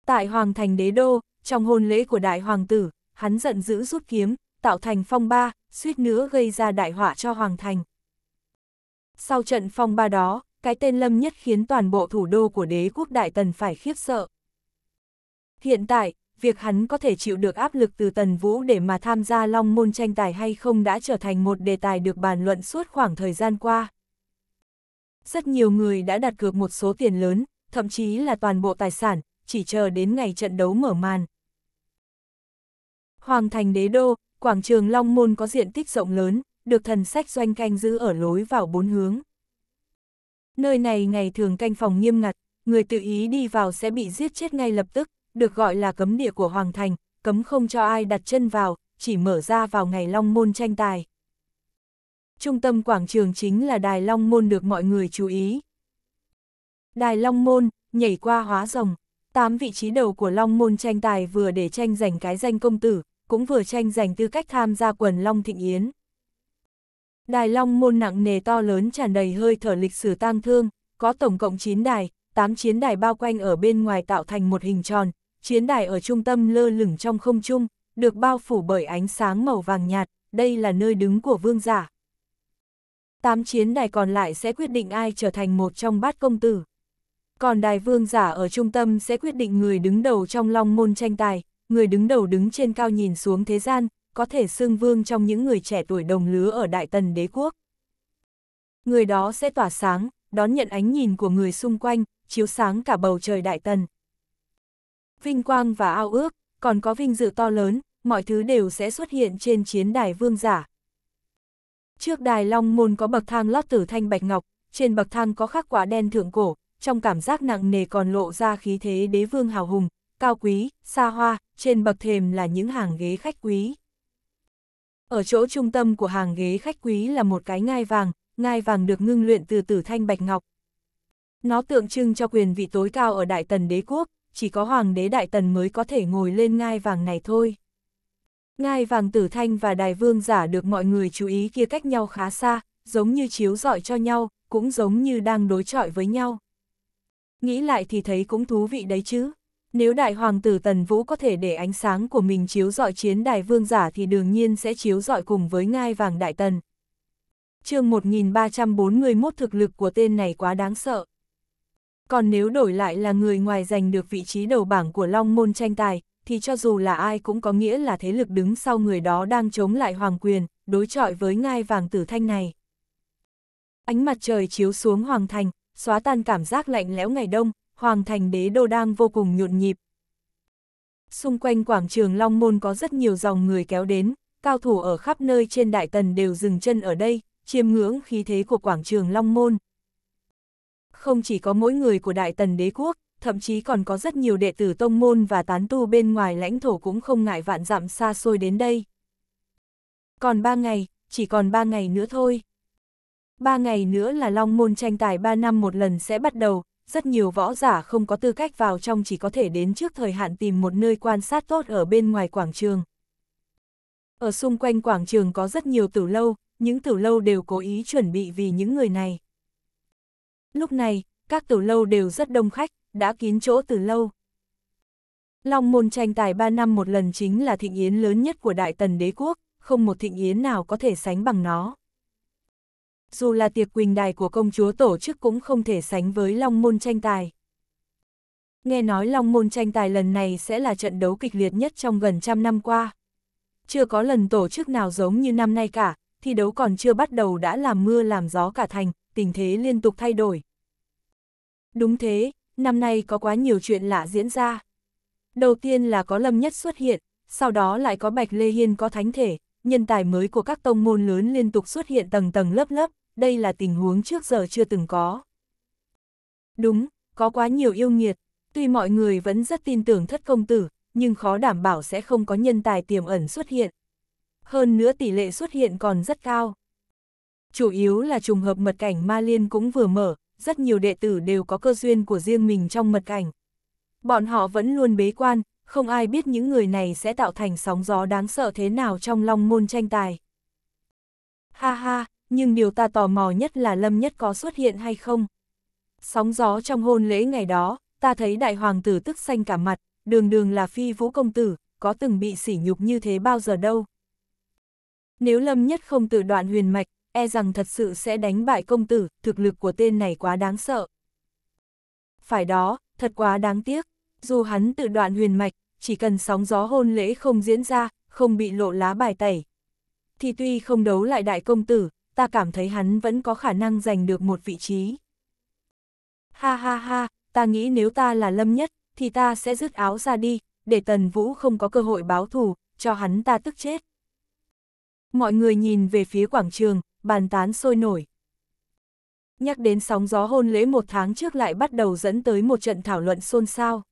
Tại Hoàng thành đế đô, trong hôn lễ của đại hoàng tử, hắn giận dữ rút kiếm, tạo thành phong ba, suýt nữa gây ra đại họa cho Hoàng thành. Sau trận phong ba đó, cái tên Lâm Nhất khiến toàn bộ thủ đô của đế quốc Đại Tần phải khiếp sợ. Hiện tại, việc hắn có thể chịu được áp lực từ Tần Vũ để mà tham gia long môn tranh tài hay không đã trở thành một đề tài được bàn luận suốt khoảng thời gian qua. Rất nhiều người đã đặt cược một số tiền lớn, thậm chí là toàn bộ tài sản, chỉ chờ đến ngày trận đấu mở màn. Hoàng thành đế đô, quảng trường Long Môn có diện tích rộng lớn, được thần sách doanh canh giữ ở lối vào bốn hướng. Nơi này ngày thường canh phòng nghiêm ngặt, người tự ý đi vào sẽ bị giết chết ngay lập tức, được gọi là cấm địa của Hoàng Thành, cấm không cho ai đặt chân vào, chỉ mở ra vào ngày Long Môn tranh tài. Trung tâm quảng trường chính là Đài Long Môn được mọi người chú ý. Đài Long Môn, nhảy qua hóa rồng, tám vị trí đầu của Long Môn tranh tài vừa để tranh giành cái danh công tử, cũng vừa tranh giành tư cách tham gia quần Long Thịnh Yến. Đài Long môn nặng nề to lớn tràn đầy hơi thở lịch sử tang thương, có tổng cộng 9 đài, 8 chiến đài bao quanh ở bên ngoài tạo thành một hình tròn, chiến đài ở trung tâm lơ lửng trong không trung, được bao phủ bởi ánh sáng màu vàng nhạt, đây là nơi đứng của vương giả. 8 chiến đài còn lại sẽ quyết định ai trở thành một trong bát công tử. Còn đài vương giả ở trung tâm sẽ quyết định người đứng đầu trong long môn tranh tài, người đứng đầu đứng trên cao nhìn xuống thế gian, có thể xưng vương trong những người trẻ tuổi đồng lứa ở Đại Tần đế quốc. Người đó sẽ tỏa sáng, đón nhận ánh nhìn của người xung quanh, chiếu sáng cả bầu trời Đại Tần. Vinh quang và ao ước, còn có vinh dự to lớn, mọi thứ đều sẽ xuất hiện trên chiến đài vương giả. Trước đài Long Môn có bậc thang lót tử thanh bạch ngọc, trên bậc thang có khắc quả đen thượng cổ, trong cảm giác nặng nề còn lộ ra khí thế đế vương hào hùng, cao quý, xa hoa, trên bậc thềm là những hàng ghế khách quý. Ở chỗ trung tâm của hàng ghế khách quý là một cái ngai vàng, ngai vàng được ngưng luyện từ tử thanh bạch ngọc. Nó tượng trưng cho quyền vị tối cao ở Đại Tần đế quốc, chỉ có hoàng đế Đại Tần mới có thể ngồi lên ngai vàng này thôi. Ngai vàng tử thanh và đài vương giả được mọi người chú ý kia cách nhau khá xa, giống như chiếu dọi cho nhau, cũng giống như đang đối chọi với nhau. Nghĩ lại thì thấy cũng thú vị đấy chứ. Nếu đại hoàng tử Tần Vũ có thể để ánh sáng của mình chiếu dọi chiến đài vương giả thì đương nhiên sẽ chiếu dọi cùng với ngai vàng đại tần. chương 1341 thực lực của tên này quá đáng sợ. Còn nếu đổi lại là người ngoài giành được vị trí đầu bảng của Long Môn tranh tài, thì cho dù là ai cũng có nghĩa là thế lực đứng sau người đó đang chống lại hoàng quyền, đối chọi với ngai vàng tử thanh này. Ánh mặt trời chiếu xuống hoàng thành, xóa tan cảm giác lạnh lẽo ngày đông, hoàng thành đế đô đang vô cùng nhộn nhịp. Xung quanh quảng trường Long Môn có rất nhiều dòng người kéo đến, cao thủ ở khắp nơi trên đại tần đều dừng chân ở đây, chiêm ngưỡng khí thế của quảng trường Long Môn. Không chỉ có mỗi người của đại tần đế quốc, thậm chí còn có rất nhiều đệ tử tông môn và tán tu bên ngoài lãnh thổ cũng không ngại vạn dặm xa xôi đến đây. Còn ba ngày, chỉ còn ba ngày nữa thôi. Ba ngày nữa là Long Môn tranh tài ba năm một lần sẽ bắt đầu, rất nhiều võ giả không có tư cách vào trong chỉ có thể đến trước thời hạn tìm một nơi quan sát tốt ở bên ngoài quảng trường. Ở xung quanh quảng trường có rất nhiều tử lâu, những tử lâu đều cố ý chuẩn bị vì những người này. Lúc này, các tử lâu đều rất đông khách, đã kín chỗ từ lâu. Long môn tranh tài 3 năm một lần chính là thịnh yến lớn nhất của Đại Tần Đế Quốc, không một thịnh yến nào có thể sánh bằng nó dù là tiệc quỳnh đài của công chúa tổ chức cũng không thể sánh với long môn tranh tài. Nghe nói long môn tranh tài lần này sẽ là trận đấu kịch liệt nhất trong gần trăm năm qua. Chưa có lần tổ chức nào giống như năm nay cả, thi đấu còn chưa bắt đầu đã làm mưa làm gió cả thành, tình thế liên tục thay đổi. Đúng thế, năm nay có quá nhiều chuyện lạ diễn ra. Đầu tiên là có Lâm Nhất xuất hiện, sau đó lại có Bạch Lê Hiên có thánh thể, nhân tài mới của các tông môn lớn liên tục xuất hiện tầng tầng lớp lớp, đây là tình huống trước giờ chưa từng có. Đúng, có quá nhiều yêu nghiệt, tuy mọi người vẫn rất tin tưởng thất công tử, nhưng khó đảm bảo sẽ không có nhân tài tiềm ẩn xuất hiện. Hơn nữa tỷ lệ xuất hiện còn rất cao. Chủ yếu là trùng hợp mật cảnh ma liên cũng vừa mở, rất nhiều đệ tử đều có cơ duyên của riêng mình trong mật cảnh. Bọn họ vẫn luôn bế quan, không ai biết những người này sẽ tạo thành sóng gió đáng sợ thế nào trong long môn tranh tài. Ha ha, nhưng điều ta tò mò nhất là Lâm Nhất có xuất hiện hay không. Sóng gió trong hôn lễ ngày đó, ta thấy đại hoàng tử tức xanh cả mặt, đường đường là phi vũ công tử, có từng bị sỉ nhục như thế bao giờ đâu. Nếu Lâm Nhất không tự đoạn huyền mạch, e rằng thật sự sẽ đánh bại công tử, thực lực của tên này quá đáng sợ. Phải đó, thật quá đáng tiếc dù hắn tự đoạn huyền mạch, chỉ cần sóng gió hôn lễ không diễn ra, không bị lộ lá bài tẩy. Thì tuy không đấu lại đại công tử, ta cảm thấy hắn vẫn có khả năng giành được một vị trí. Ha ha ha, ta nghĩ nếu ta là lâm nhất, thì ta sẽ dứt áo ra đi, để tần vũ không có cơ hội báo thù, cho hắn ta tức chết. Mọi người nhìn về phía quảng trường, bàn tán sôi nổi. Nhắc đến sóng gió hôn lễ một tháng trước lại bắt đầu dẫn tới một trận thảo luận xôn xao.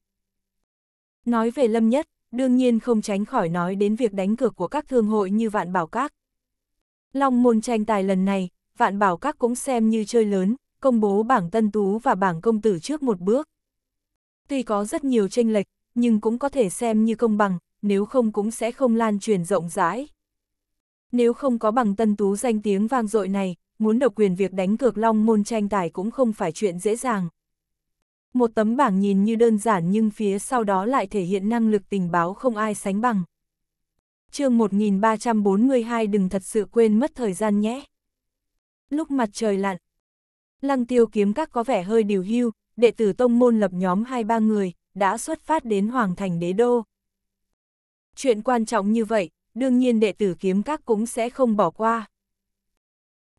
Nói về Lâm Nhất, đương nhiên không tránh khỏi nói đến việc đánh cược của các thương hội như Vạn Bảo Các. Long môn tranh tài lần này, Vạn Bảo Các cũng xem như chơi lớn, công bố bảng tân tú và bảng công tử trước một bước. Tuy có rất nhiều tranh lệch, nhưng cũng có thể xem như công bằng, nếu không cũng sẽ không lan truyền rộng rãi. Nếu không có bằng tân tú danh tiếng vang dội này, muốn độc quyền việc đánh cược long môn tranh tài cũng không phải chuyện dễ dàng. Một tấm bảng nhìn như đơn giản nhưng phía sau đó lại thể hiện năng lực tình báo không ai sánh bằng. chương 1342 đừng thật sự quên mất thời gian nhé. Lúc mặt trời lặn, lăng tiêu kiếm các có vẻ hơi điều hưu, đệ tử tông môn lập nhóm hai ba người, đã xuất phát đến hoàng thành đế đô. Chuyện quan trọng như vậy, đương nhiên đệ tử kiếm các cũng sẽ không bỏ qua.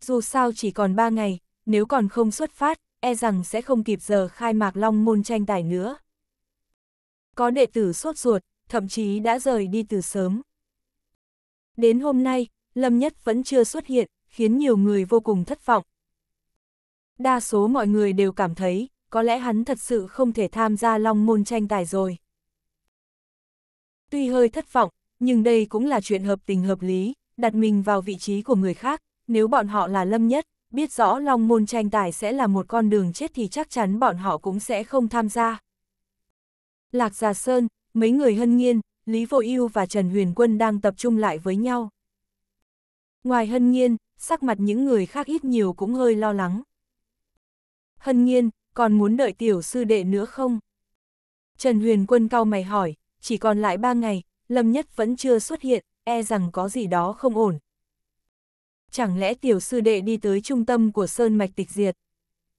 Dù sao chỉ còn ba ngày, nếu còn không xuất phát, e rằng sẽ không kịp giờ khai mạc long môn tranh tài nữa. Có đệ tử sốt ruột, thậm chí đã rời đi từ sớm. Đến hôm nay, Lâm Nhất vẫn chưa xuất hiện, khiến nhiều người vô cùng thất vọng. Đa số mọi người đều cảm thấy, có lẽ hắn thật sự không thể tham gia long môn tranh tài rồi. Tuy hơi thất vọng, nhưng đây cũng là chuyện hợp tình hợp lý, đặt mình vào vị trí của người khác, nếu bọn họ là Lâm Nhất, biết rõ Long Môn tranh tài sẽ là một con đường chết thì chắc chắn bọn họ cũng sẽ không tham gia. Lạc Già Sơn, mấy người hân nghiên, Lý Vô Ưu và Trần Huyền Quân đang tập trung lại với nhau. Ngoài hân nghiên, sắc mặt những người khác ít nhiều cũng hơi lo lắng. Hân nghiên, còn muốn đợi tiểu sư đệ nữa không? Trần Huyền Quân cau mày hỏi, chỉ còn lại ba ngày, Lâm Nhất vẫn chưa xuất hiện, e rằng có gì đó không ổn chẳng lẽ tiểu sư đệ đi tới trung tâm của Sơn Mạch Tịch Diệt.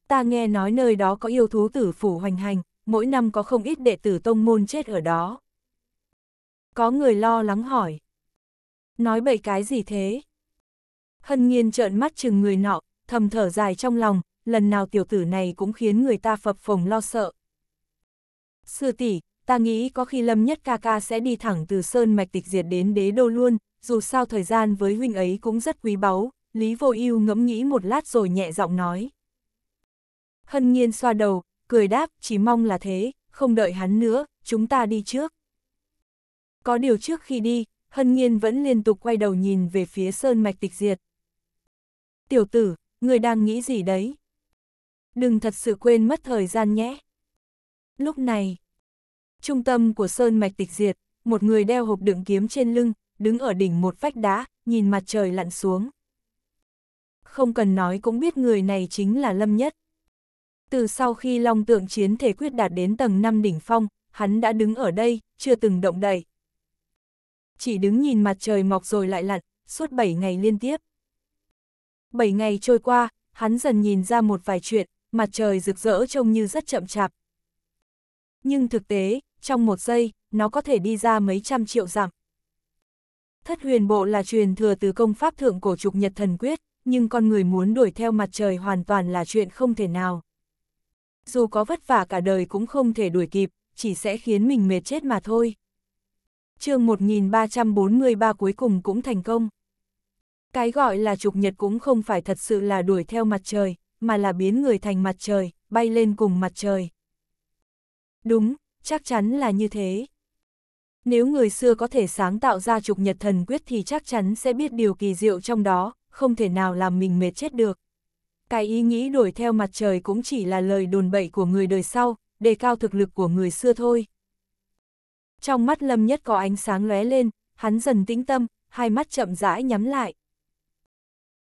Ta nghe nói nơi đó có yêu thú tử phủ hoành hành, mỗi năm có không ít đệ tử tông môn chết ở đó. Có người lo lắng hỏi. Nói bậy cái gì thế? Hân nhiên trợn mắt chừng người nọ, thầm thở dài trong lòng, lần nào tiểu tử này cũng khiến người ta phập phồng lo sợ. Sư tỷ, ta nghĩ có khi Lâm Nhất ca ca sẽ đi thẳng từ Sơn Mạch Tịch Diệt đến Đế Đô luôn, dù sao thời gian với huynh ấy cũng rất quý báu, Lý Vô Ưu ngẫm nghĩ một lát rồi nhẹ giọng nói. Hân Nhiên xoa đầu, cười đáp, chỉ mong là thế, không đợi hắn nữa, chúng ta đi trước. Có điều trước khi đi, Hân Nhiên vẫn liên tục quay đầu nhìn về phía sơn mạch tịch diệt. Tiểu tử, người đang nghĩ gì đấy? Đừng thật sự quên mất thời gian nhé. Lúc này, trung tâm của sơn mạch tịch diệt, một người đeo hộp đựng kiếm trên lưng, đứng ở đỉnh một vách đá, nhìn mặt trời lặn xuống. Không cần nói cũng biết người này chính là Lâm Nhất. Từ sau khi Long Tượng chiến thể quyết đạt đến tầng 5 đỉnh phong, hắn đã đứng ở đây, chưa từng động đậy. Chỉ đứng nhìn mặt trời mọc rồi lại lặn, suốt 7 ngày liên tiếp. 7 ngày trôi qua, hắn dần nhìn ra một vài chuyện, mặt trời rực rỡ trông như rất chậm chạp. Nhưng thực tế, trong một giây, nó có thể đi ra mấy trăm triệu dặm. Thất huyền bộ là truyền thừa từ công pháp thượng cổ trục nhật thần quyết, nhưng con người muốn đuổi theo mặt trời hoàn toàn là chuyện không thể nào. Dù có vất vả cả đời cũng không thể đuổi kịp, chỉ sẽ khiến mình mệt chết mà thôi. chương 1343 cuối cùng cũng thành công. Cái gọi là trục nhật cũng không phải thật sự là đuổi theo mặt trời, mà là biến người thành mặt trời, bay lên cùng mặt trời. Đúng, chắc chắn là như thế. Nếu người xưa có thể sáng tạo ra trục nhật thần quyết thì chắc chắn sẽ biết điều kỳ diệu trong đó, không thể nào làm mình mệt chết được. Cái ý nghĩ đuổi theo mặt trời cũng chỉ là lời đồn bậy của người đời sau, đề cao thực lực của người xưa thôi. Trong mắt Lâm Nhất có ánh sáng lóe lên, hắn dần tĩnh tâm, hai mắt chậm rãi nhắm lại.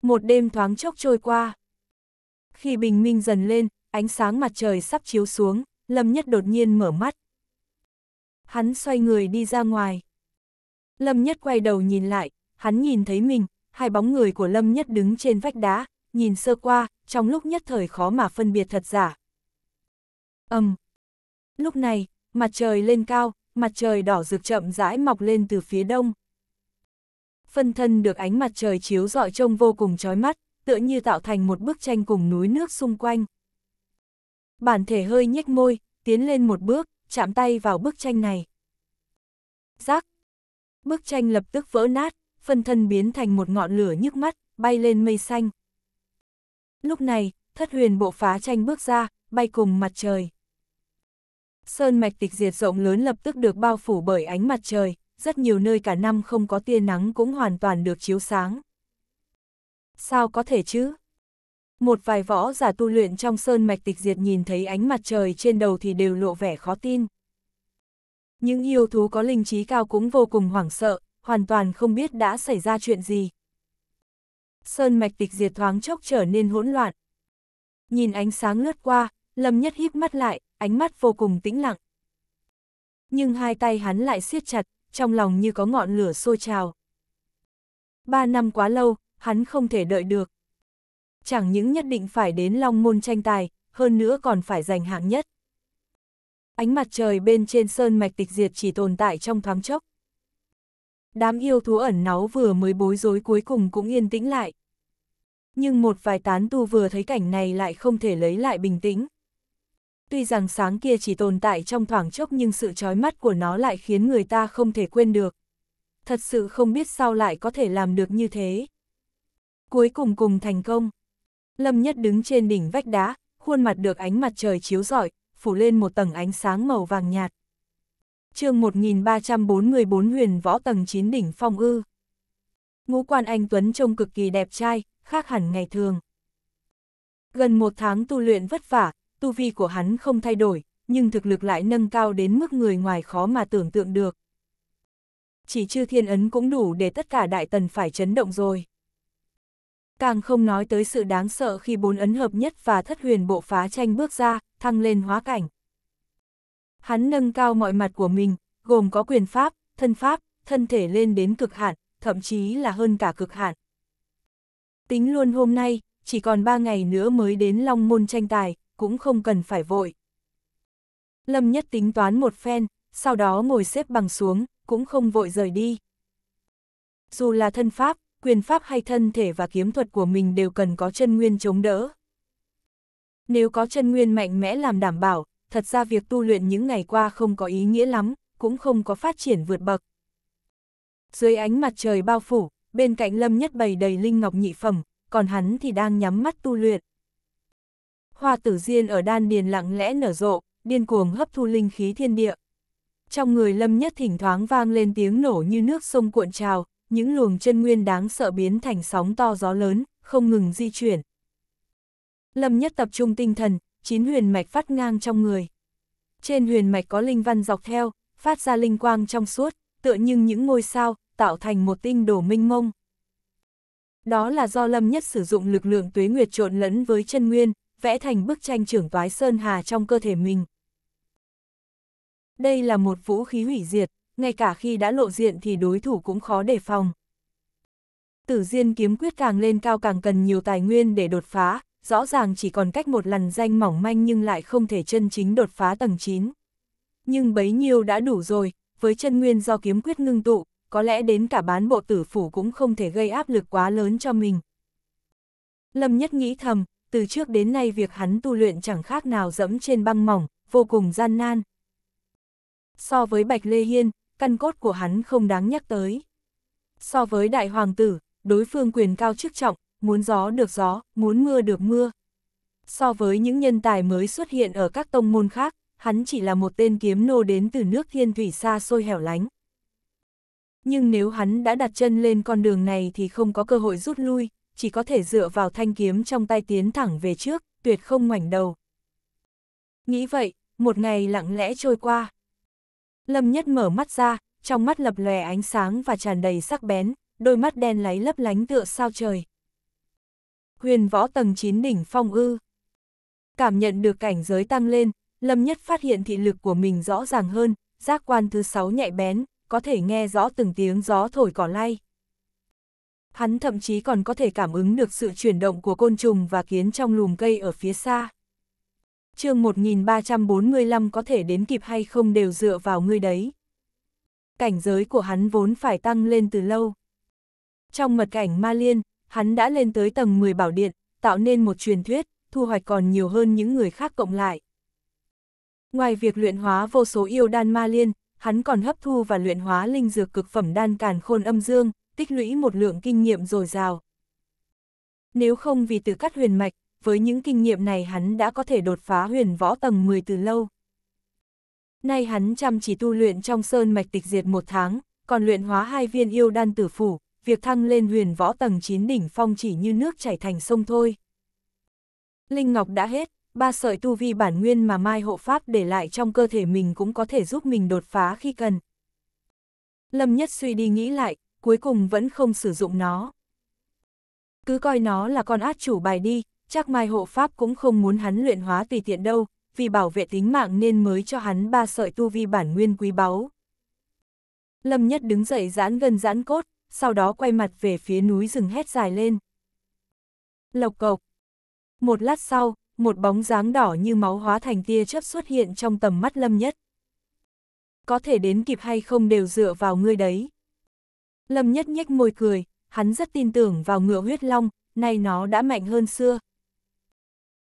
Một đêm thoáng chốc trôi qua. Khi bình minh dần lên, ánh sáng mặt trời sắp chiếu xuống, Lâm Nhất đột nhiên mở mắt hắn xoay người đi ra ngoài. Lâm Nhất quay đầu nhìn lại, hắn nhìn thấy mình, hai bóng người của Lâm Nhất đứng trên vách đá, nhìn sơ qua, trong lúc nhất thời khó mà phân biệt thật giả. Âm. Lúc này, mặt trời lên cao, mặt trời đỏ rực chậm rãi mọc lên từ phía đông. Phân thân được ánh mặt trời chiếu rọi trông vô cùng chói mắt, tựa như tạo thành một bức tranh cùng núi nước xung quanh. Bản thể hơi nhếch môi, tiến lên một bước, chạm tay vào bức tranh này. Rác! Bức tranh lập tức vỡ nát, phân thân biến thành một ngọn lửa nhức mắt, bay lên mây xanh. Lúc này, thất huyền bộ phá tranh bước ra, bay cùng mặt trời. Sơn mạch tịch diệt rộng lớn lập tức được bao phủ bởi ánh mặt trời, rất nhiều nơi cả năm không có tia nắng cũng hoàn toàn được chiếu sáng. Sao có thể chứ? một vài võ giả tu luyện trong sơn mạch tịch diệt nhìn thấy ánh mặt trời trên đầu thì đều lộ vẻ khó tin. Những yêu thú có linh trí cao cũng vô cùng hoảng sợ, hoàn toàn không biết đã xảy ra chuyện gì. Sơn mạch tịch diệt thoáng chốc trở nên hỗn loạn. Nhìn ánh sáng lướt qua, Lâm Nhất híp mắt lại, ánh mắt vô cùng tĩnh lặng. Nhưng hai tay hắn lại siết chặt, trong lòng như có ngọn lửa sôi trào. Ba năm quá lâu, hắn không thể đợi được chẳng những nhất định phải đến Long Môn tranh tài, hơn nữa còn phải giành hạng nhất. Ánh mặt trời bên trên sơn mạch tịch diệt chỉ tồn tại trong thoáng chốc. Đám yêu thú ẩn náu vừa mới bối rối cuối cùng cũng yên tĩnh lại. Nhưng một vài tán tu vừa thấy cảnh này lại không thể lấy lại bình tĩnh. Tuy rằng sáng kia chỉ tồn tại trong thoáng chốc nhưng sự trói mắt của nó lại khiến người ta không thể quên được. Thật sự không biết sao lại có thể làm được như thế. Cuối cùng cùng thành công. Lâm Nhất đứng trên đỉnh vách đá, khuôn mặt được ánh mặt trời chiếu rọi, phủ lên một tầng ánh sáng màu vàng nhạt. chương 1344 huyền võ tầng 9 đỉnh phong ư. Ngũ quan anh Tuấn trông cực kỳ đẹp trai, khác hẳn ngày thường. Gần một tháng tu luyện vất vả, tu vi của hắn không thay đổi, nhưng thực lực lại nâng cao đến mức người ngoài khó mà tưởng tượng được. Chỉ chư thiên ấn cũng đủ để tất cả đại tần phải chấn động rồi càng không nói tới sự đáng sợ khi bốn ấn hợp nhất và thất huyền bộ phá tranh bước ra, thăng lên hóa cảnh. Hắn nâng cao mọi mặt của mình, gồm có quyền pháp, thân pháp, thân thể lên đến cực hạn, thậm chí là hơn cả cực hạn. Tính luôn hôm nay, chỉ còn ba ngày nữa mới đến Long Môn tranh tài, cũng không cần phải vội. Lâm Nhất tính toán một phen, sau đó ngồi xếp bằng xuống, cũng không vội rời đi. Dù là thân pháp, quyền pháp hay thân thể và kiếm thuật của mình đều cần có chân nguyên chống đỡ. Nếu có chân nguyên mạnh mẽ làm đảm bảo, thật ra việc tu luyện những ngày qua không có ý nghĩa lắm, cũng không có phát triển vượt bậc. Dưới ánh mặt trời bao phủ, bên cạnh Lâm Nhất bày đầy linh ngọc nhị phẩm, còn hắn thì đang nhắm mắt tu luyện. Hoa tử diên ở đan điền lặng lẽ nở rộ, điên cuồng hấp thu linh khí thiên địa. Trong người Lâm Nhất thỉnh thoáng vang lên tiếng nổ như nước sông cuộn trào, những luồng chân nguyên đáng sợ biến thành sóng to gió lớn, không ngừng di chuyển. Lâm Nhất tập trung tinh thần, chín huyền mạch phát ngang trong người. Trên huyền mạch có linh văn dọc theo, phát ra linh quang trong suốt, tựa như những ngôi sao, tạo thành một tinh đổ minh mông. Đó là do Lâm Nhất sử dụng lực lượng tuế nguyệt trộn lẫn với chân nguyên, vẽ thành bức tranh trưởng toái sơn hà trong cơ thể mình. Đây là một vũ khí hủy diệt, ngay cả khi đã lộ diện thì đối thủ cũng khó đề phòng. Tử Diên kiếm quyết càng lên cao càng cần nhiều tài nguyên để đột phá, rõ ràng chỉ còn cách một lần danh mỏng manh nhưng lại không thể chân chính đột phá tầng 9. Nhưng bấy nhiêu đã đủ rồi, với chân nguyên do kiếm quyết ngưng tụ, có lẽ đến cả bán bộ tử phủ cũng không thể gây áp lực quá lớn cho mình. Lâm Nhất nghĩ thầm, từ trước đến nay việc hắn tu luyện chẳng khác nào dẫm trên băng mỏng, vô cùng gian nan. So với Bạch Lê Hiên, căn cốt của hắn không đáng nhắc tới. So với đại hoàng tử, đối phương quyền cao chức trọng, muốn gió được gió, muốn mưa được mưa. So với những nhân tài mới xuất hiện ở các tông môn khác, hắn chỉ là một tên kiếm nô đến từ nước thiên thủy xa xôi hẻo lánh. Nhưng nếu hắn đã đặt chân lên con đường này thì không có cơ hội rút lui, chỉ có thể dựa vào thanh kiếm trong tay tiến thẳng về trước, tuyệt không ngoảnh đầu. Nghĩ vậy, một ngày lặng lẽ trôi qua. Lâm Nhất mở mắt ra, trong mắt lập lòe ánh sáng và tràn đầy sắc bén, đôi mắt đen láy lấp lánh tựa sao trời. Huyền võ tầng 9 đỉnh phong ư. Cảm nhận được cảnh giới tăng lên, Lâm Nhất phát hiện thị lực của mình rõ ràng hơn, giác quan thứ 6 nhạy bén, có thể nghe rõ từng tiếng gió thổi cỏ lay. Hắn thậm chí còn có thể cảm ứng được sự chuyển động của côn trùng và kiến trong lùm cây ở phía xa chương 1345 có thể đến kịp hay không đều dựa vào ngươi đấy. Cảnh giới của hắn vốn phải tăng lên từ lâu. Trong mật cảnh ma liên, hắn đã lên tới tầng 10 bảo điện, tạo nên một truyền thuyết, thu hoạch còn nhiều hơn những người khác cộng lại. Ngoài việc luyện hóa vô số yêu đan ma liên, hắn còn hấp thu và luyện hóa linh dược cực phẩm đan càn khôn âm dương, tích lũy một lượng kinh nghiệm dồi dào. Nếu không vì từ cắt huyền mạch, với những kinh nghiệm này hắn đã có thể đột phá huyền võ tầng 10 từ lâu. Nay hắn chăm chỉ tu luyện trong sơn mạch tịch diệt một tháng, còn luyện hóa hai viên yêu đan tử phủ, việc thăng lên huyền võ tầng 9 đỉnh phong chỉ như nước chảy thành sông thôi. Linh Ngọc đã hết, ba sợi tu vi bản nguyên mà Mai Hộ Pháp để lại trong cơ thể mình cũng có thể giúp mình đột phá khi cần. Lâm Nhất suy đi nghĩ lại, cuối cùng vẫn không sử dụng nó. Cứ coi nó là con át chủ bài đi, chắc Mai hộ pháp cũng không muốn hắn luyện hóa tùy tiện đâu, vì bảo vệ tính mạng nên mới cho hắn ba sợi tu vi bản nguyên quý báu. Lâm Nhất đứng dậy giãn gần giãn cốt, sau đó quay mặt về phía núi rừng hét dài lên. Lộc cộc. Một lát sau, một bóng dáng đỏ như máu hóa thành tia chớp xuất hiện trong tầm mắt Lâm Nhất. Có thể đến kịp hay không đều dựa vào ngươi đấy. Lâm Nhất nhếch môi cười, hắn rất tin tưởng vào ngựa huyết long, nay nó đã mạnh hơn xưa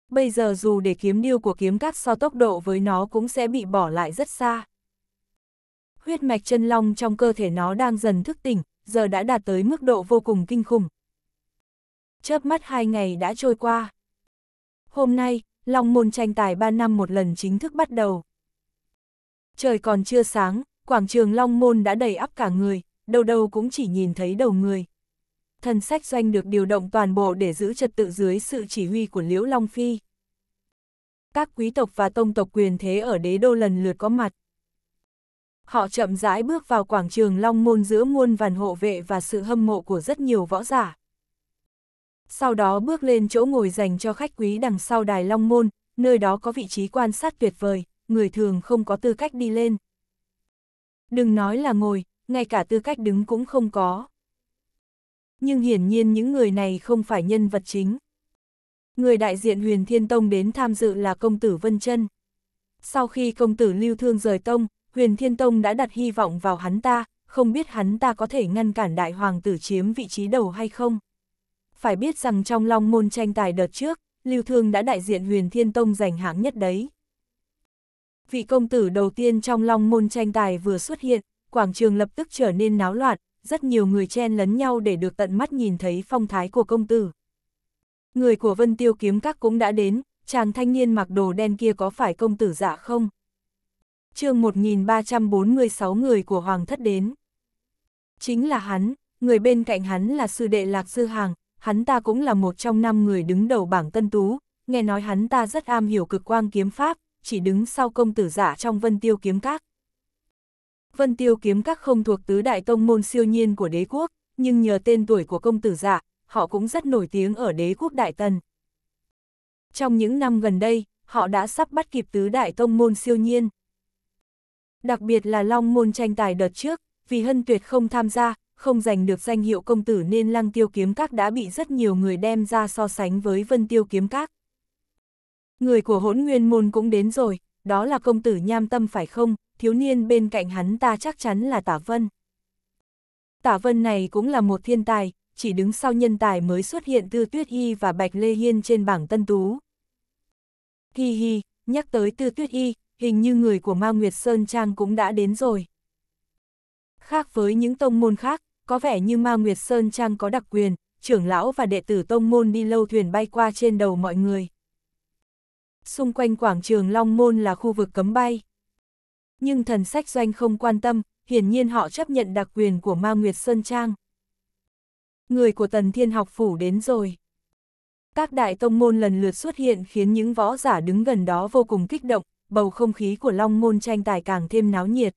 bây giờ dù để kiếm điêu của kiếm cắt so tốc độ với nó cũng sẽ bị bỏ lại rất xa. Huyết mạch chân long trong cơ thể nó đang dần thức tỉnh, giờ đã đạt tới mức độ vô cùng kinh khủng. Chớp mắt hai ngày đã trôi qua. Hôm nay, Long môn tranh tài ba năm một lần chính thức bắt đầu. Trời còn chưa sáng, quảng trường Long môn đã đầy ắp cả người, đầu đầu cũng chỉ nhìn thấy đầu người thần sách doanh được điều động toàn bộ để giữ trật tự dưới sự chỉ huy của Liễu Long Phi. Các quý tộc và tông tộc quyền thế ở đế đô lần lượt có mặt. Họ chậm rãi bước vào quảng trường Long Môn giữa muôn vàn hộ vệ và sự hâm mộ của rất nhiều võ giả. Sau đó bước lên chỗ ngồi dành cho khách quý đằng sau đài Long Môn, nơi đó có vị trí quan sát tuyệt vời, người thường không có tư cách đi lên. Đừng nói là ngồi, ngay cả tư cách đứng cũng không có nhưng hiển nhiên những người này không phải nhân vật chính. Người đại diện huyền thiên tông đến tham dự là công tử Vân chân Sau khi công tử lưu thương rời tông, huyền thiên tông đã đặt hy vọng vào hắn ta, không biết hắn ta có thể ngăn cản đại hoàng tử chiếm vị trí đầu hay không. Phải biết rằng trong long môn tranh tài đợt trước, lưu thương đã đại diện huyền thiên tông giành hạng nhất đấy. Vị công tử đầu tiên trong long môn tranh tài vừa xuất hiện, quảng trường lập tức trở nên náo loạn, rất nhiều người chen lấn nhau để được tận mắt nhìn thấy phong thái của công tử. Người của Vân Tiêu kiếm các cũng đã đến, chàng thanh niên mặc đồ đen kia có phải công tử giả dạ không? chương 1346 người của Hoàng thất đến. Chính là hắn, người bên cạnh hắn là sư đệ Lạc Sư Hàng, hắn ta cũng là một trong năm người đứng đầu bảng tân tú, nghe nói hắn ta rất am hiểu cực quang kiếm pháp, chỉ đứng sau công tử giả dạ trong Vân Tiêu kiếm các. Vân Tiêu kiếm các không thuộc tứ đại tông môn siêu nhiên của đế quốc, nhưng nhờ tên tuổi của công tử giả, dạ, họ cũng rất nổi tiếng ở đế quốc Đại Tần. Trong những năm gần đây, họ đã sắp bắt kịp tứ đại tông môn siêu nhiên. Đặc biệt là long môn tranh tài đợt trước, vì hân tuyệt không tham gia, không giành được danh hiệu công tử nên lăng tiêu kiếm các đã bị rất nhiều người đem ra so sánh với vân tiêu kiếm các. Người của hỗn nguyên môn cũng đến rồi, đó là công tử nham tâm phải không, thiếu niên bên cạnh hắn ta chắc chắn là tả vân. Tả vân này cũng là một thiên tài, chỉ đứng sau nhân tài mới xuất hiện Tư Tuyết Y và Bạch Lê Hiên trên bảng tân tú. Hi hi, nhắc tới Tư Tuyết Y, hình như người của Ma Nguyệt Sơn Trang cũng đã đến rồi. Khác với những tông môn khác, có vẻ như Ma Nguyệt Sơn Trang có đặc quyền, trưởng lão và đệ tử tông môn đi lâu thuyền bay qua trên đầu mọi người xung quanh quảng trường Long Môn là khu vực cấm bay. Nhưng thần sách doanh không quan tâm, hiển nhiên họ chấp nhận đặc quyền của Ma Nguyệt Sơn Trang. Người của Tần Thiên học phủ đến rồi. Các đại tông môn lần lượt xuất hiện khiến những võ giả đứng gần đó vô cùng kích động, bầu không khí của Long Môn tranh tài càng thêm náo nhiệt.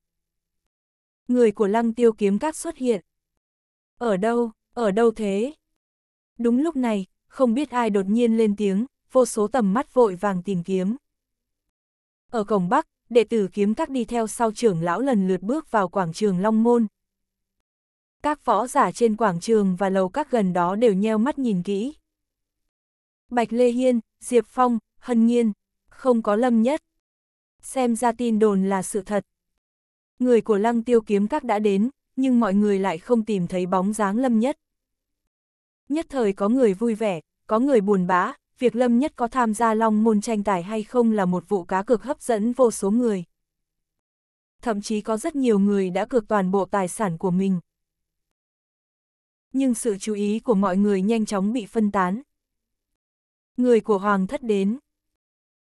Người của Lăng Tiêu kiếm các xuất hiện. Ở đâu, ở đâu thế? Đúng lúc này, không biết ai đột nhiên lên tiếng, vô số tầm mắt vội vàng tìm kiếm. Ở cổng Bắc, đệ tử kiếm các đi theo sau trưởng lão lần lượt bước vào quảng trường Long Môn. Các võ giả trên quảng trường và lầu các gần đó đều nheo mắt nhìn kỹ. Bạch Lê Hiên, Diệp Phong, Hân Nhiên, không có lâm nhất. Xem ra tin đồn là sự thật. Người của lăng tiêu kiếm các đã đến, nhưng mọi người lại không tìm thấy bóng dáng lâm nhất. Nhất thời có người vui vẻ, có người buồn bã, việc Lâm Nhất có tham gia long môn tranh tài hay không là một vụ cá cược hấp dẫn vô số người. Thậm chí có rất nhiều người đã cược toàn bộ tài sản của mình. Nhưng sự chú ý của mọi người nhanh chóng bị phân tán. Người của Hoàng thất đến.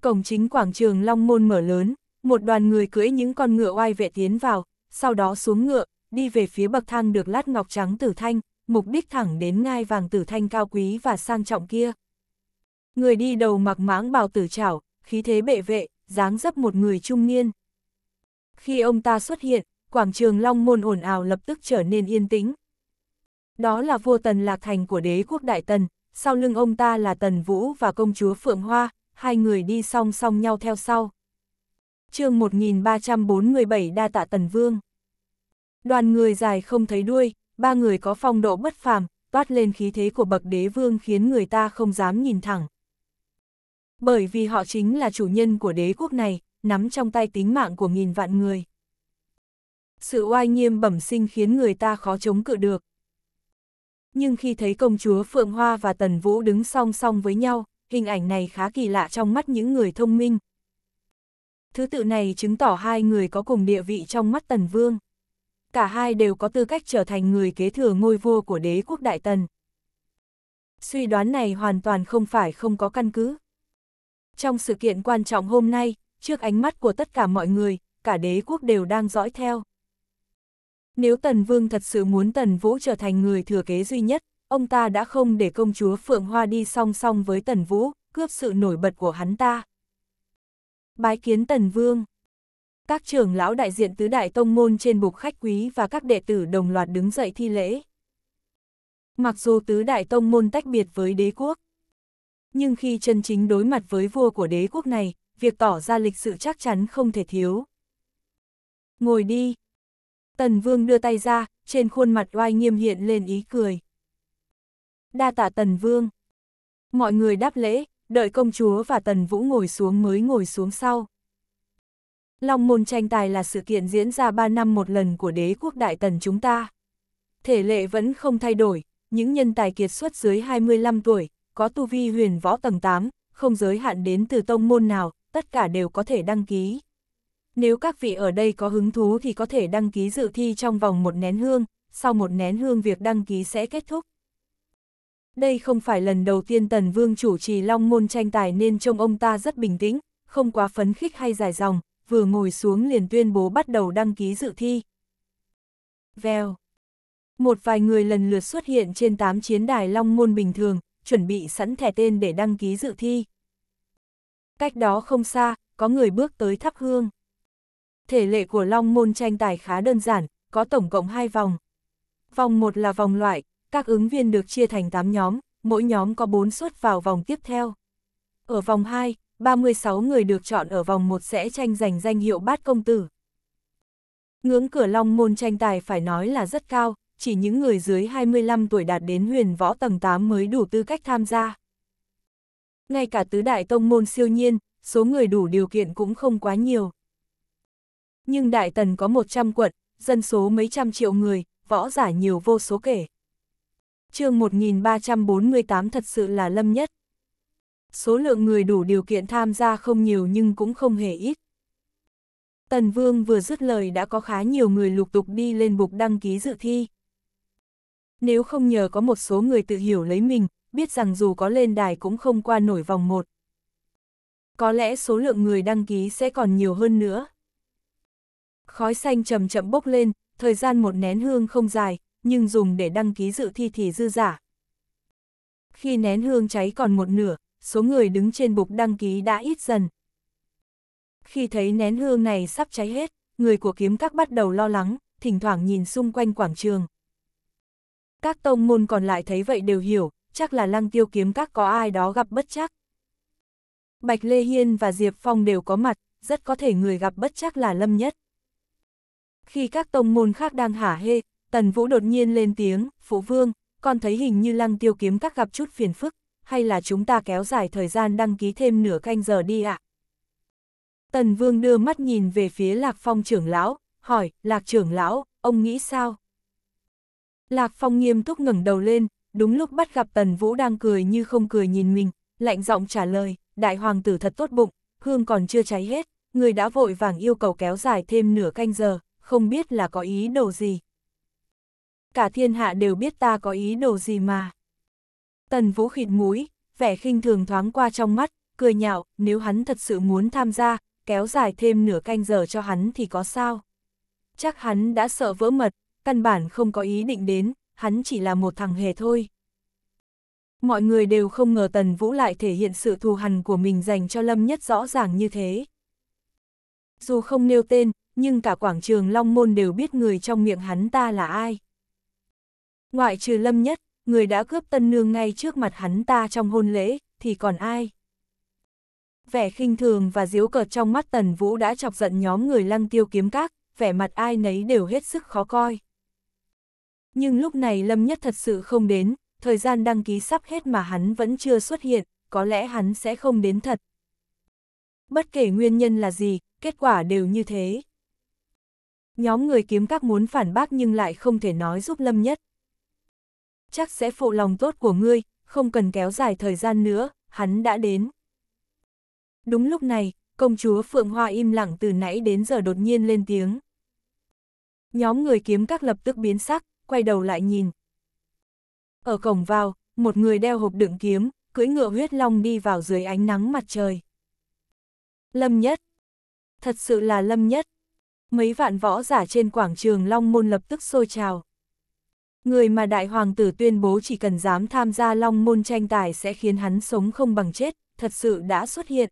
Cổng chính quảng trường Long Môn mở lớn, một đoàn người cưỡi những con ngựa oai vệ tiến vào, sau đó xuống ngựa, đi về phía bậc thang được lát ngọc trắng tử thanh, mục đích thẳng đến ngai vàng tử thanh cao quý và sang trọng kia. Người đi đầu mặc mãng bào tử trảo, khí thế bệ vệ, dáng dấp một người trung niên. Khi ông ta xuất hiện, quảng trường Long Môn ồn ào lập tức trở nên yên tĩnh. Đó là vua Tần Lạc Thành của đế quốc Đại Tần, sau lưng ông ta là Tần Vũ và công chúa Phượng Hoa, hai người đi song song nhau theo sau. chương 1347 Đa Tạ Tần Vương Đoàn người dài không thấy đuôi, ba người có phong độ bất phàm, toát lên khí thế của bậc đế vương khiến người ta không dám nhìn thẳng. Bởi vì họ chính là chủ nhân của đế quốc này, nắm trong tay tính mạng của nghìn vạn người. Sự oai nghiêm bẩm sinh khiến người ta khó chống cự được. Nhưng khi thấy công chúa Phượng Hoa và Tần Vũ đứng song song với nhau, hình ảnh này khá kỳ lạ trong mắt những người thông minh. Thứ tự này chứng tỏ hai người có cùng địa vị trong mắt Tần Vương. Cả hai đều có tư cách trở thành người kế thừa ngôi vua của đế quốc Đại Tần. Suy đoán này hoàn toàn không phải không có căn cứ. Trong sự kiện quan trọng hôm nay, trước ánh mắt của tất cả mọi người, cả đế quốc đều đang dõi theo. Nếu Tần Vương thật sự muốn Tần Vũ trở thành người thừa kế duy nhất, ông ta đã không để công chúa Phượng Hoa đi song song với Tần Vũ, cướp sự nổi bật của hắn ta. Bái kiến Tần Vương Các trưởng lão đại diện tứ đại tông môn trên bục khách quý và các đệ tử đồng loạt đứng dậy thi lễ. Mặc dù tứ đại tông môn tách biệt với đế quốc, nhưng khi chân chính đối mặt với vua của đế quốc này, việc tỏ ra lịch sự chắc chắn không thể thiếu. Ngồi đi. Tần Vương đưa tay ra, trên khuôn mặt oai nghiêm hiện lên ý cười. Đa tạ Tần Vương. Mọi người đáp lễ, đợi công chúa và Tần Vũ ngồi xuống mới ngồi xuống sau. Long môn tranh tài là sự kiện diễn ra 3 năm một lần của đế quốc đại tần chúng ta. Thể lệ vẫn không thay đổi, những nhân tài kiệt xuất dưới 25 tuổi, có tu vi huyền võ tầng 8, không giới hạn đến từ tông môn nào, tất cả đều có thể đăng ký. Nếu các vị ở đây có hứng thú thì có thể đăng ký dự thi trong vòng một nén hương, sau một nén hương việc đăng ký sẽ kết thúc. Đây không phải lần đầu tiên Tần Vương chủ trì Long Môn tranh tài nên trông ông ta rất bình tĩnh, không quá phấn khích hay dài dòng, vừa ngồi xuống liền tuyên bố bắt đầu đăng ký dự thi. Vèo. Một vài người lần lượt xuất hiện trên tám chiến đài Long Môn bình thường, chuẩn bị sẵn thẻ tên để đăng ký dự thi. Cách đó không xa, có người bước tới thắp hương. Thể lệ của Long Môn tranh tài khá đơn giản, có tổng cộng 2 vòng. Vòng 1 là vòng loại, các ứng viên được chia thành 8 nhóm, mỗi nhóm có 4 suất vào vòng tiếp theo. Ở vòng 2, 36 người được chọn ở vòng 1 sẽ tranh giành danh hiệu bát công tử. Ngưỡng cửa Long Môn tranh tài phải nói là rất cao, chỉ những người dưới 25 tuổi đạt đến huyền võ tầng 8 mới đủ tư cách tham gia. Ngay cả tứ đại tông môn siêu nhiên, số người đủ điều kiện cũng không quá nhiều. Nhưng Đại Tần có 100 quận, dân số mấy trăm triệu người, võ giả nhiều vô số kể. chương 1348 thật sự là lâm nhất. Số lượng người đủ điều kiện tham gia không nhiều nhưng cũng không hề ít. Tần Vương vừa dứt lời đã có khá nhiều người lục tục đi lên bục đăng ký dự thi. Nếu không nhờ có một số người tự hiểu lấy mình, biết rằng dù có lên đài cũng không qua nổi vòng một. Có lẽ số lượng người đăng ký sẽ còn nhiều hơn nữa. Khói xanh chậm chậm bốc lên, thời gian một nén hương không dài, nhưng dùng để đăng ký dự thi thì dư giả. Khi nén hương cháy còn một nửa, số người đứng trên bục đăng ký đã ít dần. Khi thấy nén hương này sắp cháy hết, người của kiếm các bắt đầu lo lắng, thỉnh thoảng nhìn xung quanh quảng trường. Các tông môn còn lại thấy vậy đều hiểu, chắc là lăng tiêu kiếm các có ai đó gặp bất chắc. Bạch Lê Hiên và Diệp Phong đều có mặt, rất có thể người gặp bất chắc là Lâm Nhất. Khi các tông môn khác đang hả hê, Tần Vũ đột nhiên lên tiếng, Phụ Vương, con thấy hình như lăng tiêu kiếm các gặp chút phiền phức, hay là chúng ta kéo dài thời gian đăng ký thêm nửa canh giờ đi ạ. Tần Vương đưa mắt nhìn về phía Lạc Phong trưởng lão, hỏi, Lạc trưởng lão, ông nghĩ sao? Lạc Phong nghiêm túc ngẩng đầu lên, đúng lúc bắt gặp Tần Vũ đang cười như không cười nhìn mình, lạnh giọng trả lời, đại hoàng tử thật tốt bụng, hương còn chưa cháy hết, người đã vội vàng yêu cầu kéo dài thêm nửa canh giờ, không biết là có ý đồ gì. Cả thiên hạ đều biết ta có ý đồ gì mà. Tần Vũ khịt mũi, vẻ khinh thường thoáng qua trong mắt, cười nhạo, nếu hắn thật sự muốn tham gia, kéo dài thêm nửa canh giờ cho hắn thì có sao. Chắc hắn đã sợ vỡ mật, căn bản không có ý định đến, hắn chỉ là một thằng hề thôi. Mọi người đều không ngờ Tần Vũ lại thể hiện sự thù hằn của mình dành cho Lâm Nhất rõ ràng như thế. Dù không nêu tên, nhưng cả quảng trường Long Môn đều biết người trong miệng hắn ta là ai. Ngoại trừ Lâm Nhất, người đã cướp tân nương ngay trước mặt hắn ta trong hôn lễ, thì còn ai? Vẻ khinh thường và diếu cợt trong mắt Tần Vũ đã chọc giận nhóm người lăng tiêu kiếm các, vẻ mặt ai nấy đều hết sức khó coi. Nhưng lúc này Lâm Nhất thật sự không đến, thời gian đăng ký sắp hết mà hắn vẫn chưa xuất hiện, có lẽ hắn sẽ không đến thật. Bất kể nguyên nhân là gì, kết quả đều như thế. Nhóm người kiếm các muốn phản bác nhưng lại không thể nói giúp Lâm Nhất. Chắc sẽ phụ lòng tốt của ngươi, không cần kéo dài thời gian nữa, hắn đã đến. Đúng lúc này, công chúa Phượng Hoa im lặng từ nãy đến giờ đột nhiên lên tiếng. Nhóm người kiếm các lập tức biến sắc, quay đầu lại nhìn. Ở cổng vào, một người đeo hộp đựng kiếm, cưỡi ngựa huyết long đi vào dưới ánh nắng mặt trời. Lâm Nhất Thật sự là Lâm Nhất. Mấy vạn võ giả trên quảng trường Long Môn lập tức sôi trào. Người mà đại hoàng tử tuyên bố chỉ cần dám tham gia Long Môn tranh tài sẽ khiến hắn sống không bằng chết, thật sự đã xuất hiện.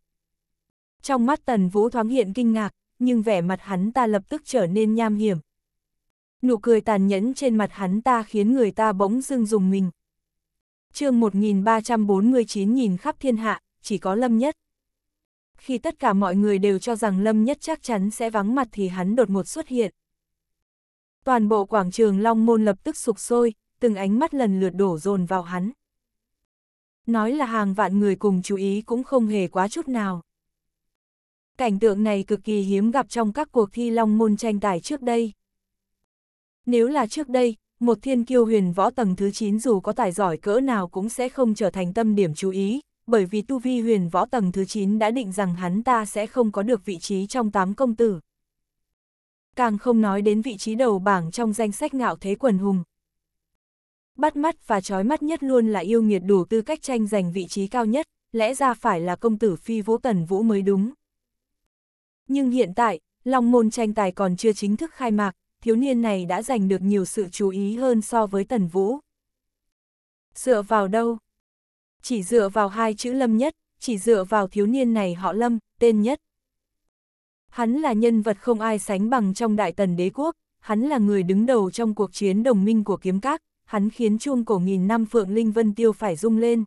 Trong mắt Tần Vũ thoáng hiện kinh ngạc, nhưng vẻ mặt hắn ta lập tức trở nên nham hiểm, nụ cười tàn nhẫn trên mặt hắn ta khiến người ta bỗng dưng dùng mình. chương 1349 nhìn khắp thiên hạ, chỉ có Lâm Nhất. Khi tất cả mọi người đều cho rằng Lâm Nhất chắc chắn sẽ vắng mặt thì hắn đột ngột xuất hiện. Toàn bộ quảng trường Long Môn lập tức sụp sôi, từng ánh mắt lần lượt đổ dồn vào hắn. Nói là hàng vạn người cùng chú ý cũng không hề quá chút nào. Cảnh tượng này cực kỳ hiếm gặp trong các cuộc thi Long Môn tranh tài trước đây. Nếu là trước đây, một thiên kiêu huyền võ tầng thứ 9 dù có tài giỏi cỡ nào cũng sẽ không trở thành tâm điểm chú ý, bởi vì tu vi huyền võ tầng thứ 9 đã định rằng hắn ta sẽ không có được vị trí trong tám công tử. Càng không nói đến vị trí đầu bảng trong danh sách ngạo thế quần hùng. Bắt mắt và trói mắt nhất luôn là yêu nghiệt đủ tư cách tranh giành vị trí cao nhất, lẽ ra phải là công tử phi vũ tần vũ mới đúng. Nhưng hiện tại, Long môn tranh tài còn chưa chính thức khai mạc, thiếu niên này đã giành được nhiều sự chú ý hơn so với Tần Vũ. Dựa vào đâu? Chỉ dựa vào hai chữ lâm nhất, chỉ dựa vào thiếu niên này họ lâm, tên nhất. Hắn là nhân vật không ai sánh bằng trong đại tần đế quốc, hắn là người đứng đầu trong cuộc chiến đồng minh của kiếm các, hắn khiến chuông cổ nghìn năm Phượng Linh Vân Tiêu phải rung lên.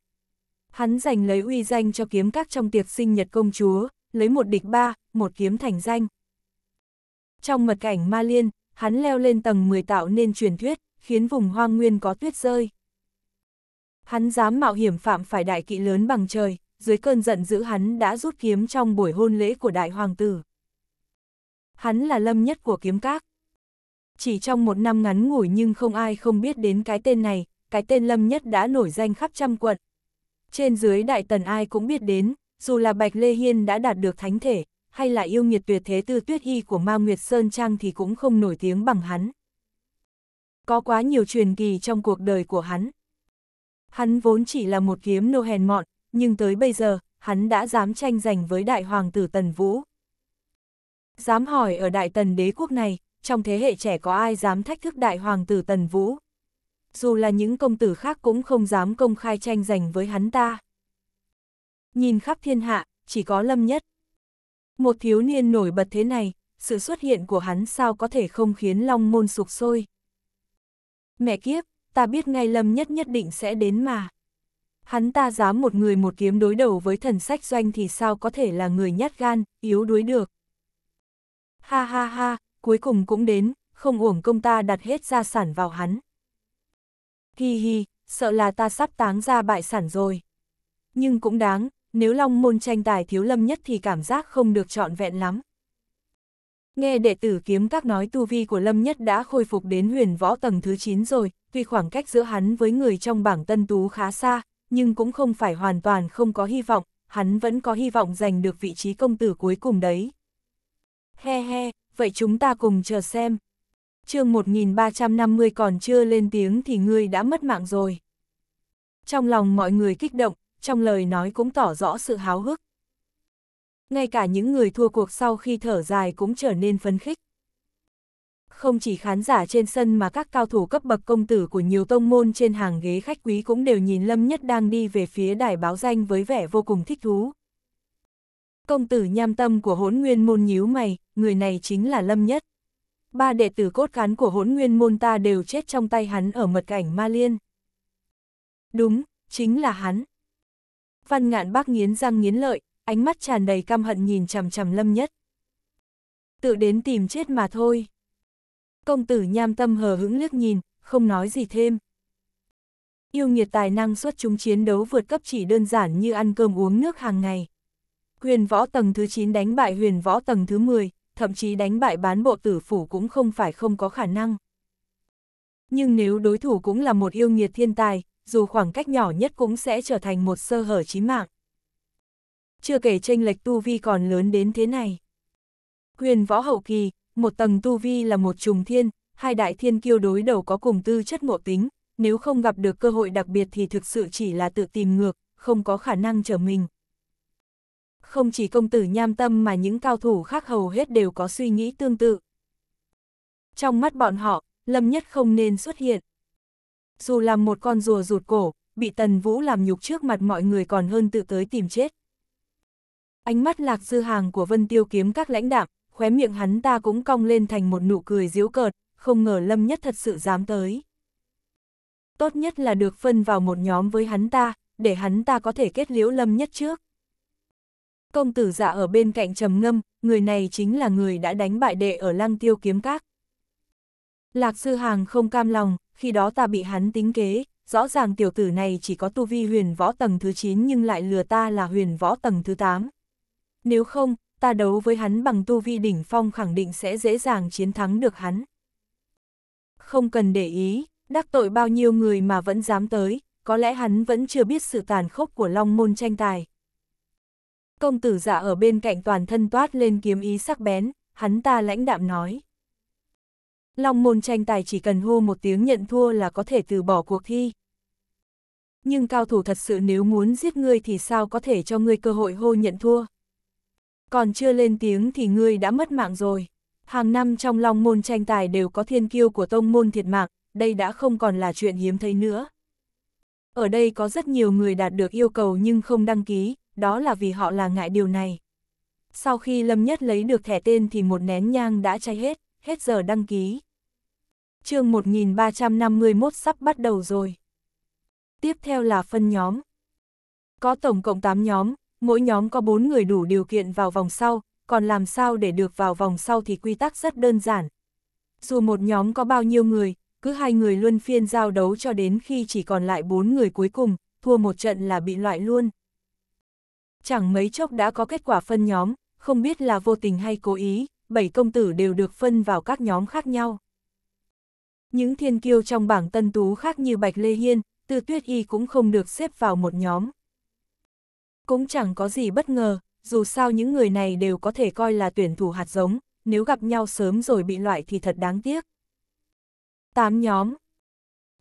Hắn giành lấy uy danh cho kiếm các trong tiệc sinh nhật công chúa, lấy một địch ba, một kiếm thành danh. Trong mật cảnh ma liên, hắn leo lên tầng 10 tạo nên truyền thuyết, khiến vùng hoang nguyên có tuyết rơi. Hắn dám mạo hiểm phạm phải đại kỵ lớn bằng trời, dưới cơn giận dữ hắn đã rút kiếm trong buổi hôn lễ của đại hoàng tử. Hắn là lâm nhất của kiếm các. Chỉ trong một năm ngắn ngủi nhưng không ai không biết đến cái tên này, cái tên lâm nhất đã nổi danh khắp trăm quận. Trên dưới đại tần ai cũng biết đến, dù là Bạch Lê Hiên đã đạt được thánh thể, hay là yêu nghiệt tuyệt thế tư tuyết y của Ma Nguyệt Sơn Trang thì cũng không nổi tiếng bằng hắn. Có quá nhiều truyền kỳ trong cuộc đời của hắn. Hắn vốn chỉ là một kiếm nô hèn mọn, nhưng tới bây giờ, hắn đã dám tranh giành với đại hoàng tử Tần Vũ. Dám hỏi ở đại tần đế quốc này, trong thế hệ trẻ có ai dám thách thức đại hoàng tử Tần Vũ? Dù là những công tử khác cũng không dám công khai tranh giành với hắn ta. Nhìn khắp thiên hạ, chỉ có lâm nhất, một thiếu niên nổi bật thế này, sự xuất hiện của hắn sao có thể không khiến long môn sục sôi. Mẹ kiếp, ta biết ngay lâm nhất nhất định sẽ đến mà. Hắn ta dám một người một kiếm đối đầu với thần sách doanh thì sao có thể là người nhát gan, yếu đuối được. Ha ha ha, cuối cùng cũng đến, không uổng công ta đặt hết gia sản vào hắn. Hi hi, sợ là ta sắp táng ra bại sản rồi. Nhưng cũng đáng, nếu Long Môn tranh tài thiếu lâm nhất thì cảm giác không được trọn vẹn lắm. Nghe đệ tử kiếm các nói tu vi của Lâm Nhất đã khôi phục đến huyền võ tầng thứ 9 rồi, tuy khoảng cách giữa hắn với người trong bảng tân tú khá xa, nhưng cũng không phải hoàn toàn không có hy vọng, hắn vẫn có hy vọng giành được vị trí công tử cuối cùng đấy. He he, vậy chúng ta cùng chờ xem. chương 1350 còn chưa lên tiếng thì ngươi đã mất mạng rồi. Trong lòng mọi người kích động, trong lời nói cũng tỏ rõ sự háo hức. Ngay cả những người thua cuộc sau khi thở dài cũng trở nên phấn khích. Không chỉ khán giả trên sân mà các cao thủ cấp bậc công tử của nhiều tông môn trên hàng ghế khách quý cũng đều nhìn Lâm Nhất đang đi về phía đài báo danh với vẻ vô cùng thích thú. Công tử nham tâm của hốn nguyên môn nhíu mày, người này chính là Lâm Nhất. Ba đệ tử cốt cán của hốn nguyên môn ta đều chết trong tay hắn ở mật cảnh Ma Liên. Đúng, chính là hắn, văn ngạn bác nghiến răng nghiến lợi, ánh mắt tràn đầy căm hận nhìn chằm chằm lâm nhất. Tự đến tìm chết mà thôi. Công tử nham tâm hờ hững liếc nhìn, không nói gì thêm. Yêu nghiệt tài năng xuất chúng chiến đấu vượt cấp chỉ đơn giản như ăn cơm uống nước hàng ngày. Huyền võ tầng thứ 9 đánh bại huyền võ tầng thứ 10, thậm chí đánh bại bán bộ tử phủ cũng không phải không có khả năng. Nhưng nếu đối thủ cũng là một yêu nghiệt thiên tài, dù khoảng cách nhỏ nhất cũng sẽ trở thành một sơ hở chí mạng. Chưa kể tranh lệch tu vi còn lớn đến thế này. quyền võ hậu kỳ, một tầng tu vi là một trùng thiên, hai đại thiên kiêu đối đầu có cùng tư chất ngộ tính, nếu không gặp được cơ hội đặc biệt thì thực sự chỉ là tự tìm ngược, không có khả năng trở mình. Không chỉ công tử nham tâm mà những cao thủ khác hầu hết đều có suy nghĩ tương tự. Trong mắt bọn họ, Lâm Nhất không nên xuất hiện dù làm một con rùa rụt cổ, bị Tần Vũ làm nhục trước mặt mọi người còn hơn tự tới tìm chết. Ánh mắt lạc dư hàng của Vân Tiêu kiếm các lãnh đạm, khóe miệng hắn ta cũng cong lên thành một nụ cười diếu cợt, không ngờ Lâm Nhất thật sự dám tới. Tốt nhất là được phân vào một nhóm với hắn ta, để hắn ta có thể kết liễu Lâm Nhất trước. Công tử dạ ở bên cạnh trầm ngâm, người này chính là người đã đánh bại đệ ở lăng tiêu kiếm các. Lạc sư hàng không cam lòng, khi đó ta bị hắn tính kế, rõ ràng tiểu tử này chỉ có tu vi huyền võ tầng thứ 9 nhưng lại lừa ta là huyền võ tầng thứ 8. Nếu không, ta đấu với hắn bằng tu vi đỉnh phong khẳng định sẽ dễ dàng chiến thắng được hắn. Không cần để ý, đắc tội bao nhiêu người mà vẫn dám tới, có lẽ hắn vẫn chưa biết sự tàn khốc của long môn tranh tài. Công tử giả dạ ở bên cạnh toàn thân toát lên kiếm ý sắc bén, hắn ta lãnh đạm nói. Long môn tranh tài chỉ cần hô một tiếng nhận thua là có thể từ bỏ cuộc thi. Nhưng cao thủ thật sự nếu muốn giết ngươi thì sao có thể cho ngươi cơ hội hô nhận thua. Còn chưa lên tiếng thì ngươi đã mất mạng rồi. Hàng năm trong long môn tranh tài đều có thiên kiêu của tông môn thiệt mạng, đây đã không còn là chuyện hiếm thấy nữa. Ở đây có rất nhiều người đạt được yêu cầu nhưng không đăng ký, đó là vì họ là ngại điều này. Sau khi Lâm Nhất lấy được thẻ tên thì một nén nhang đã cháy hết, hết giờ đăng ký chương 1351 sắp bắt đầu rồi. Tiếp theo là phân nhóm. Có tổng cộng 8 nhóm, mỗi nhóm có 4 người đủ điều kiện vào vòng sau, còn làm sao để được vào vòng sau thì quy tắc rất đơn giản. Dù một nhóm có bao nhiêu người, cứ hai người luân phiên giao đấu cho đến khi chỉ còn lại 4 người cuối cùng, thua một trận là bị loại luôn. Chẳng mấy chốc đã có kết quả phân nhóm, không biết là vô tình hay cố ý, bảy công tử đều được phân vào các nhóm khác nhau. Những thiên kiêu trong bảng tân tú khác như Bạch Lê Hiên, Tư Tuyết Y cũng không được xếp vào một nhóm. Cũng chẳng có gì bất ngờ, dù sao những người này đều có thể coi là tuyển thủ hạt giống, nếu gặp nhau sớm rồi bị loại thì thật đáng tiếc. 8 nhóm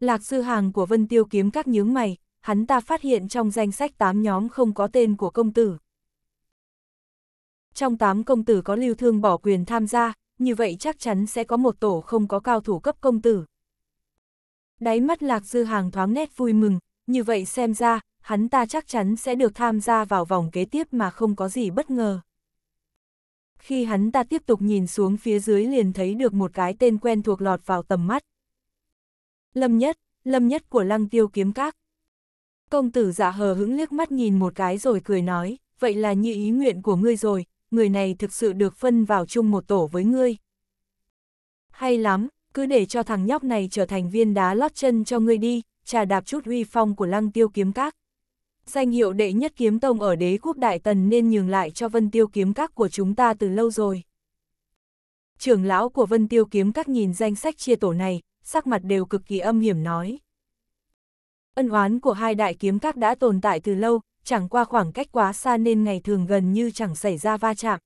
Lạc sư hàng của Vân Tiêu kiếm các nhướng mày, hắn ta phát hiện trong danh sách 8 nhóm không có tên của công tử. Trong 8 công tử có lưu thương bỏ quyền tham gia, như vậy chắc chắn sẽ có một tổ không có cao thủ cấp công tử. Đáy mắt Lạc Dư Hàng thoáng nét vui mừng, như vậy xem ra, hắn ta chắc chắn sẽ được tham gia vào vòng kế tiếp mà không có gì bất ngờ. Khi hắn ta tiếp tục nhìn xuống phía dưới liền thấy được một cái tên quen thuộc lọt vào tầm mắt. Lâm nhất, lâm nhất của lăng tiêu kiếm các. Công tử dạ hờ hững liếc mắt nhìn một cái rồi cười nói, vậy là như ý nguyện của ngươi rồi, người này thực sự được phân vào chung một tổ với ngươi. Hay lắm, cứ để cho thằng nhóc này trở thành viên đá lót chân cho ngươi đi, trà đạp chút uy phong của lăng tiêu kiếm các. Danh hiệu đệ nhất kiếm tông ở đế quốc Đại Tần nên nhường lại cho vân tiêu kiếm các của chúng ta từ lâu rồi. Trưởng lão của vân tiêu kiếm các nhìn danh sách chia tổ này, sắc mặt đều cực kỳ âm hiểm nói. Ân oán của hai đại kiếm các đã tồn tại từ lâu, chẳng qua khoảng cách quá xa nên ngày thường gần như chẳng xảy ra va chạm.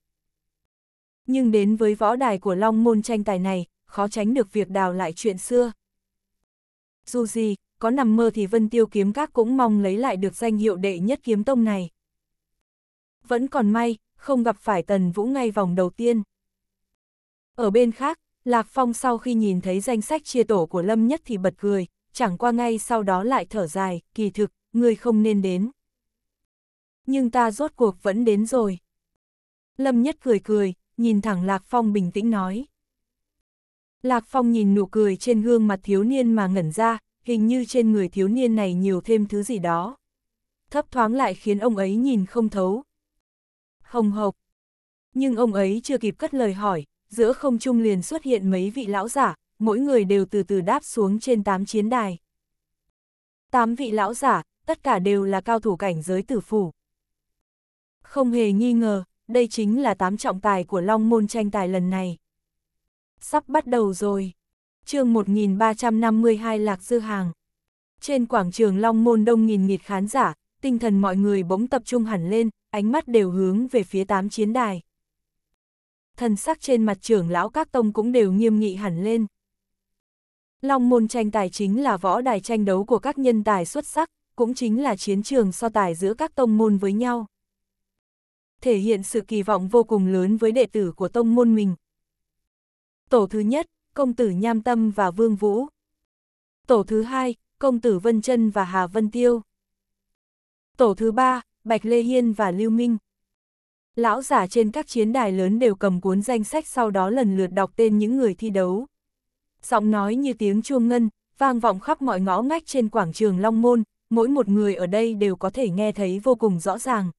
Nhưng đến với võ đài của Long Môn tranh tài này, khó tránh được việc đào lại chuyện xưa. Dù gì, có nằm mơ thì Vân Tiêu Kiếm Các cũng mong lấy lại được danh hiệu đệ nhất kiếm tông này. Vẫn còn may, không gặp phải Tần Vũ ngay vòng đầu tiên. Ở bên khác, Lạc Phong sau khi nhìn thấy danh sách chia tổ của Lâm Nhất thì bật cười, chẳng qua ngay sau đó lại thở dài, kỳ thực, người không nên đến nhưng ta rốt cuộc vẫn đến rồi. Lâm Nhất cười cười, nhìn thẳng Lạc Phong bình tĩnh nói. Lạc Phong nhìn nụ cười trên gương mặt thiếu niên mà ngẩn ra, hình như trên người thiếu niên này nhiều thêm thứ gì đó. Thấp thoáng lại khiến ông ấy nhìn không thấu. Hồng hộc. Nhưng ông ấy chưa kịp cất lời hỏi, giữa không trung liền xuất hiện mấy vị lão giả, mỗi người đều từ từ đáp xuống trên tám chiến đài. Tám vị lão giả, tất cả đều là cao thủ cảnh giới tử phủ. Không hề nghi ngờ, đây chính là tám trọng tài của Long Môn tranh tài lần này. Sắp bắt đầu rồi. chương 1352 Lạc Dư Hàng. Trên quảng trường Long Môn đông nghìn nghịt khán giả, tinh thần mọi người bỗng tập trung hẳn lên, ánh mắt đều hướng về phía tám chiến đài. Thần sắc trên mặt trưởng lão các tông cũng đều nghiêm nghị hẳn lên. Long môn tranh tài chính là võ đài tranh đấu của các nhân tài xuất sắc, cũng chính là chiến trường so tài giữa các tông môn với nhau thể hiện sự kỳ vọng vô cùng lớn với đệ tử của tông môn mình. Tổ thứ nhất, công tử Nham Tâm và Vương Vũ. Tổ thứ hai, công tử Vân Trân và Hà Vân Tiêu. Tổ thứ ba, Bạch Lê Hiên và Lưu Minh. Lão giả trên các chiến đài lớn đều cầm cuốn danh sách sau đó lần lượt đọc tên những người thi đấu. Giọng nói như tiếng chuông ngân, vang vọng khắp mọi ngõ ngách trên quảng trường Long Môn, mỗi một người ở đây đều có thể nghe thấy vô cùng rõ ràng.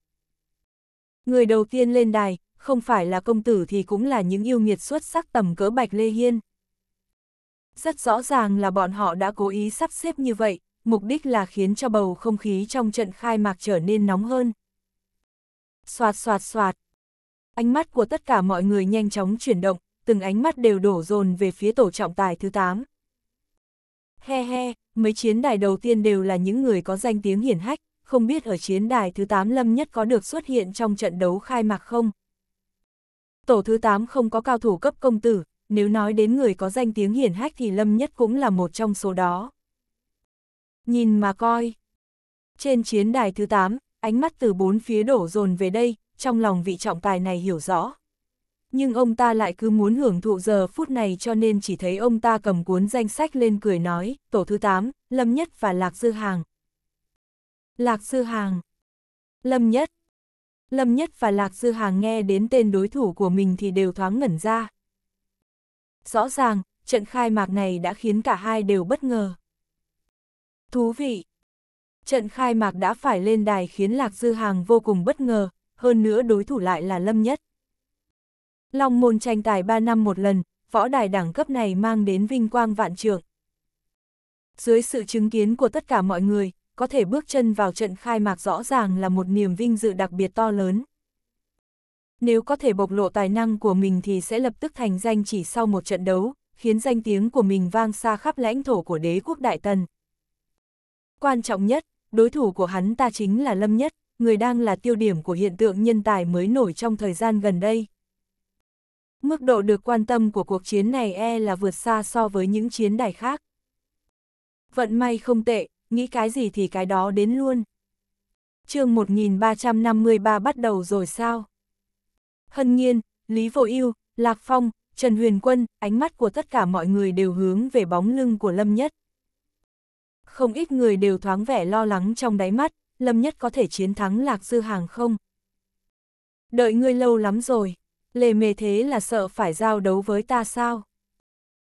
Người đầu tiên lên đài, không phải là công tử thì cũng là những yêu nghiệt xuất sắc tầm cỡ Bạch Lê Hiên. Rất rõ ràng là bọn họ đã cố ý sắp xếp như vậy, mục đích là khiến cho bầu không khí trong trận khai mạc trở nên nóng hơn. Xoạt xoạt xoạt. Ánh mắt của tất cả mọi người nhanh chóng chuyển động, từng ánh mắt đều đổ dồn về phía tổ trọng tài thứ 8. He he, mấy chiến đài đầu tiên đều là những người có danh tiếng hiển hách, không biết ở chiến đài thứ 8 Lâm Nhất có được xuất hiện trong trận đấu khai mạc không? Tổ thứ 8 không có cao thủ cấp công tử, nếu nói đến người có danh tiếng hiển hách thì Lâm Nhất cũng là một trong số đó. Nhìn mà coi. Trên chiến đài thứ 8, ánh mắt từ bốn phía đổ dồn về đây, trong lòng vị trọng tài này hiểu rõ. Nhưng ông ta lại cứ muốn hưởng thụ giờ phút này cho nên chỉ thấy ông ta cầm cuốn danh sách lên cười nói, tổ thứ 8, Lâm Nhất và Lạc Dư Hàng, Lạc Sư Hàng. Lâm Nhất. Lâm Nhất và Lạc Sư Hàng nghe đến tên đối thủ của mình thì đều thoáng ngẩn ra. Rõ ràng, trận khai mạc này đã khiến cả hai đều bất ngờ. Thú vị! Trận khai mạc đã phải lên đài khiến Lạc Dư Hàng vô cùng bất ngờ, hơn nữa đối thủ lại là Lâm Nhất. Long môn tranh tài 3 năm một lần, võ đài đẳng cấp này mang đến vinh quang vạn trượng. Dưới sự chứng kiến của tất cả mọi người, có thể bước chân vào trận khai mạc rõ ràng là một niềm vinh dự đặc biệt to lớn. Nếu có thể bộc lộ tài năng của mình thì sẽ lập tức thành danh chỉ sau một trận đấu, khiến danh tiếng của mình vang xa khắp lãnh thổ của đế quốc Đại Tần. Quan trọng nhất, đối thủ của hắn ta chính là Lâm Nhất, người đang là tiêu điểm của hiện tượng nhân tài mới nổi trong thời gian gần đây. Mức độ được quan tâm của cuộc chiến này e là vượt xa so với những chiến đài khác. Vận may không tệ, nghĩ cái gì thì cái đó đến luôn. chương 1353 bắt đầu rồi sao? Hân Nhiên, Lý Vô Ưu, Lạc Phong, Trần Huyền Quân, ánh mắt của tất cả mọi người đều hướng về bóng lưng của Lâm Nhất. Không ít người đều thoáng vẻ lo lắng trong đáy mắt, Lâm Nhất có thể chiến thắng Lạc Dư Hàng không? Đợi ngươi lâu lắm rồi, lề mề thế là sợ phải giao đấu với ta sao?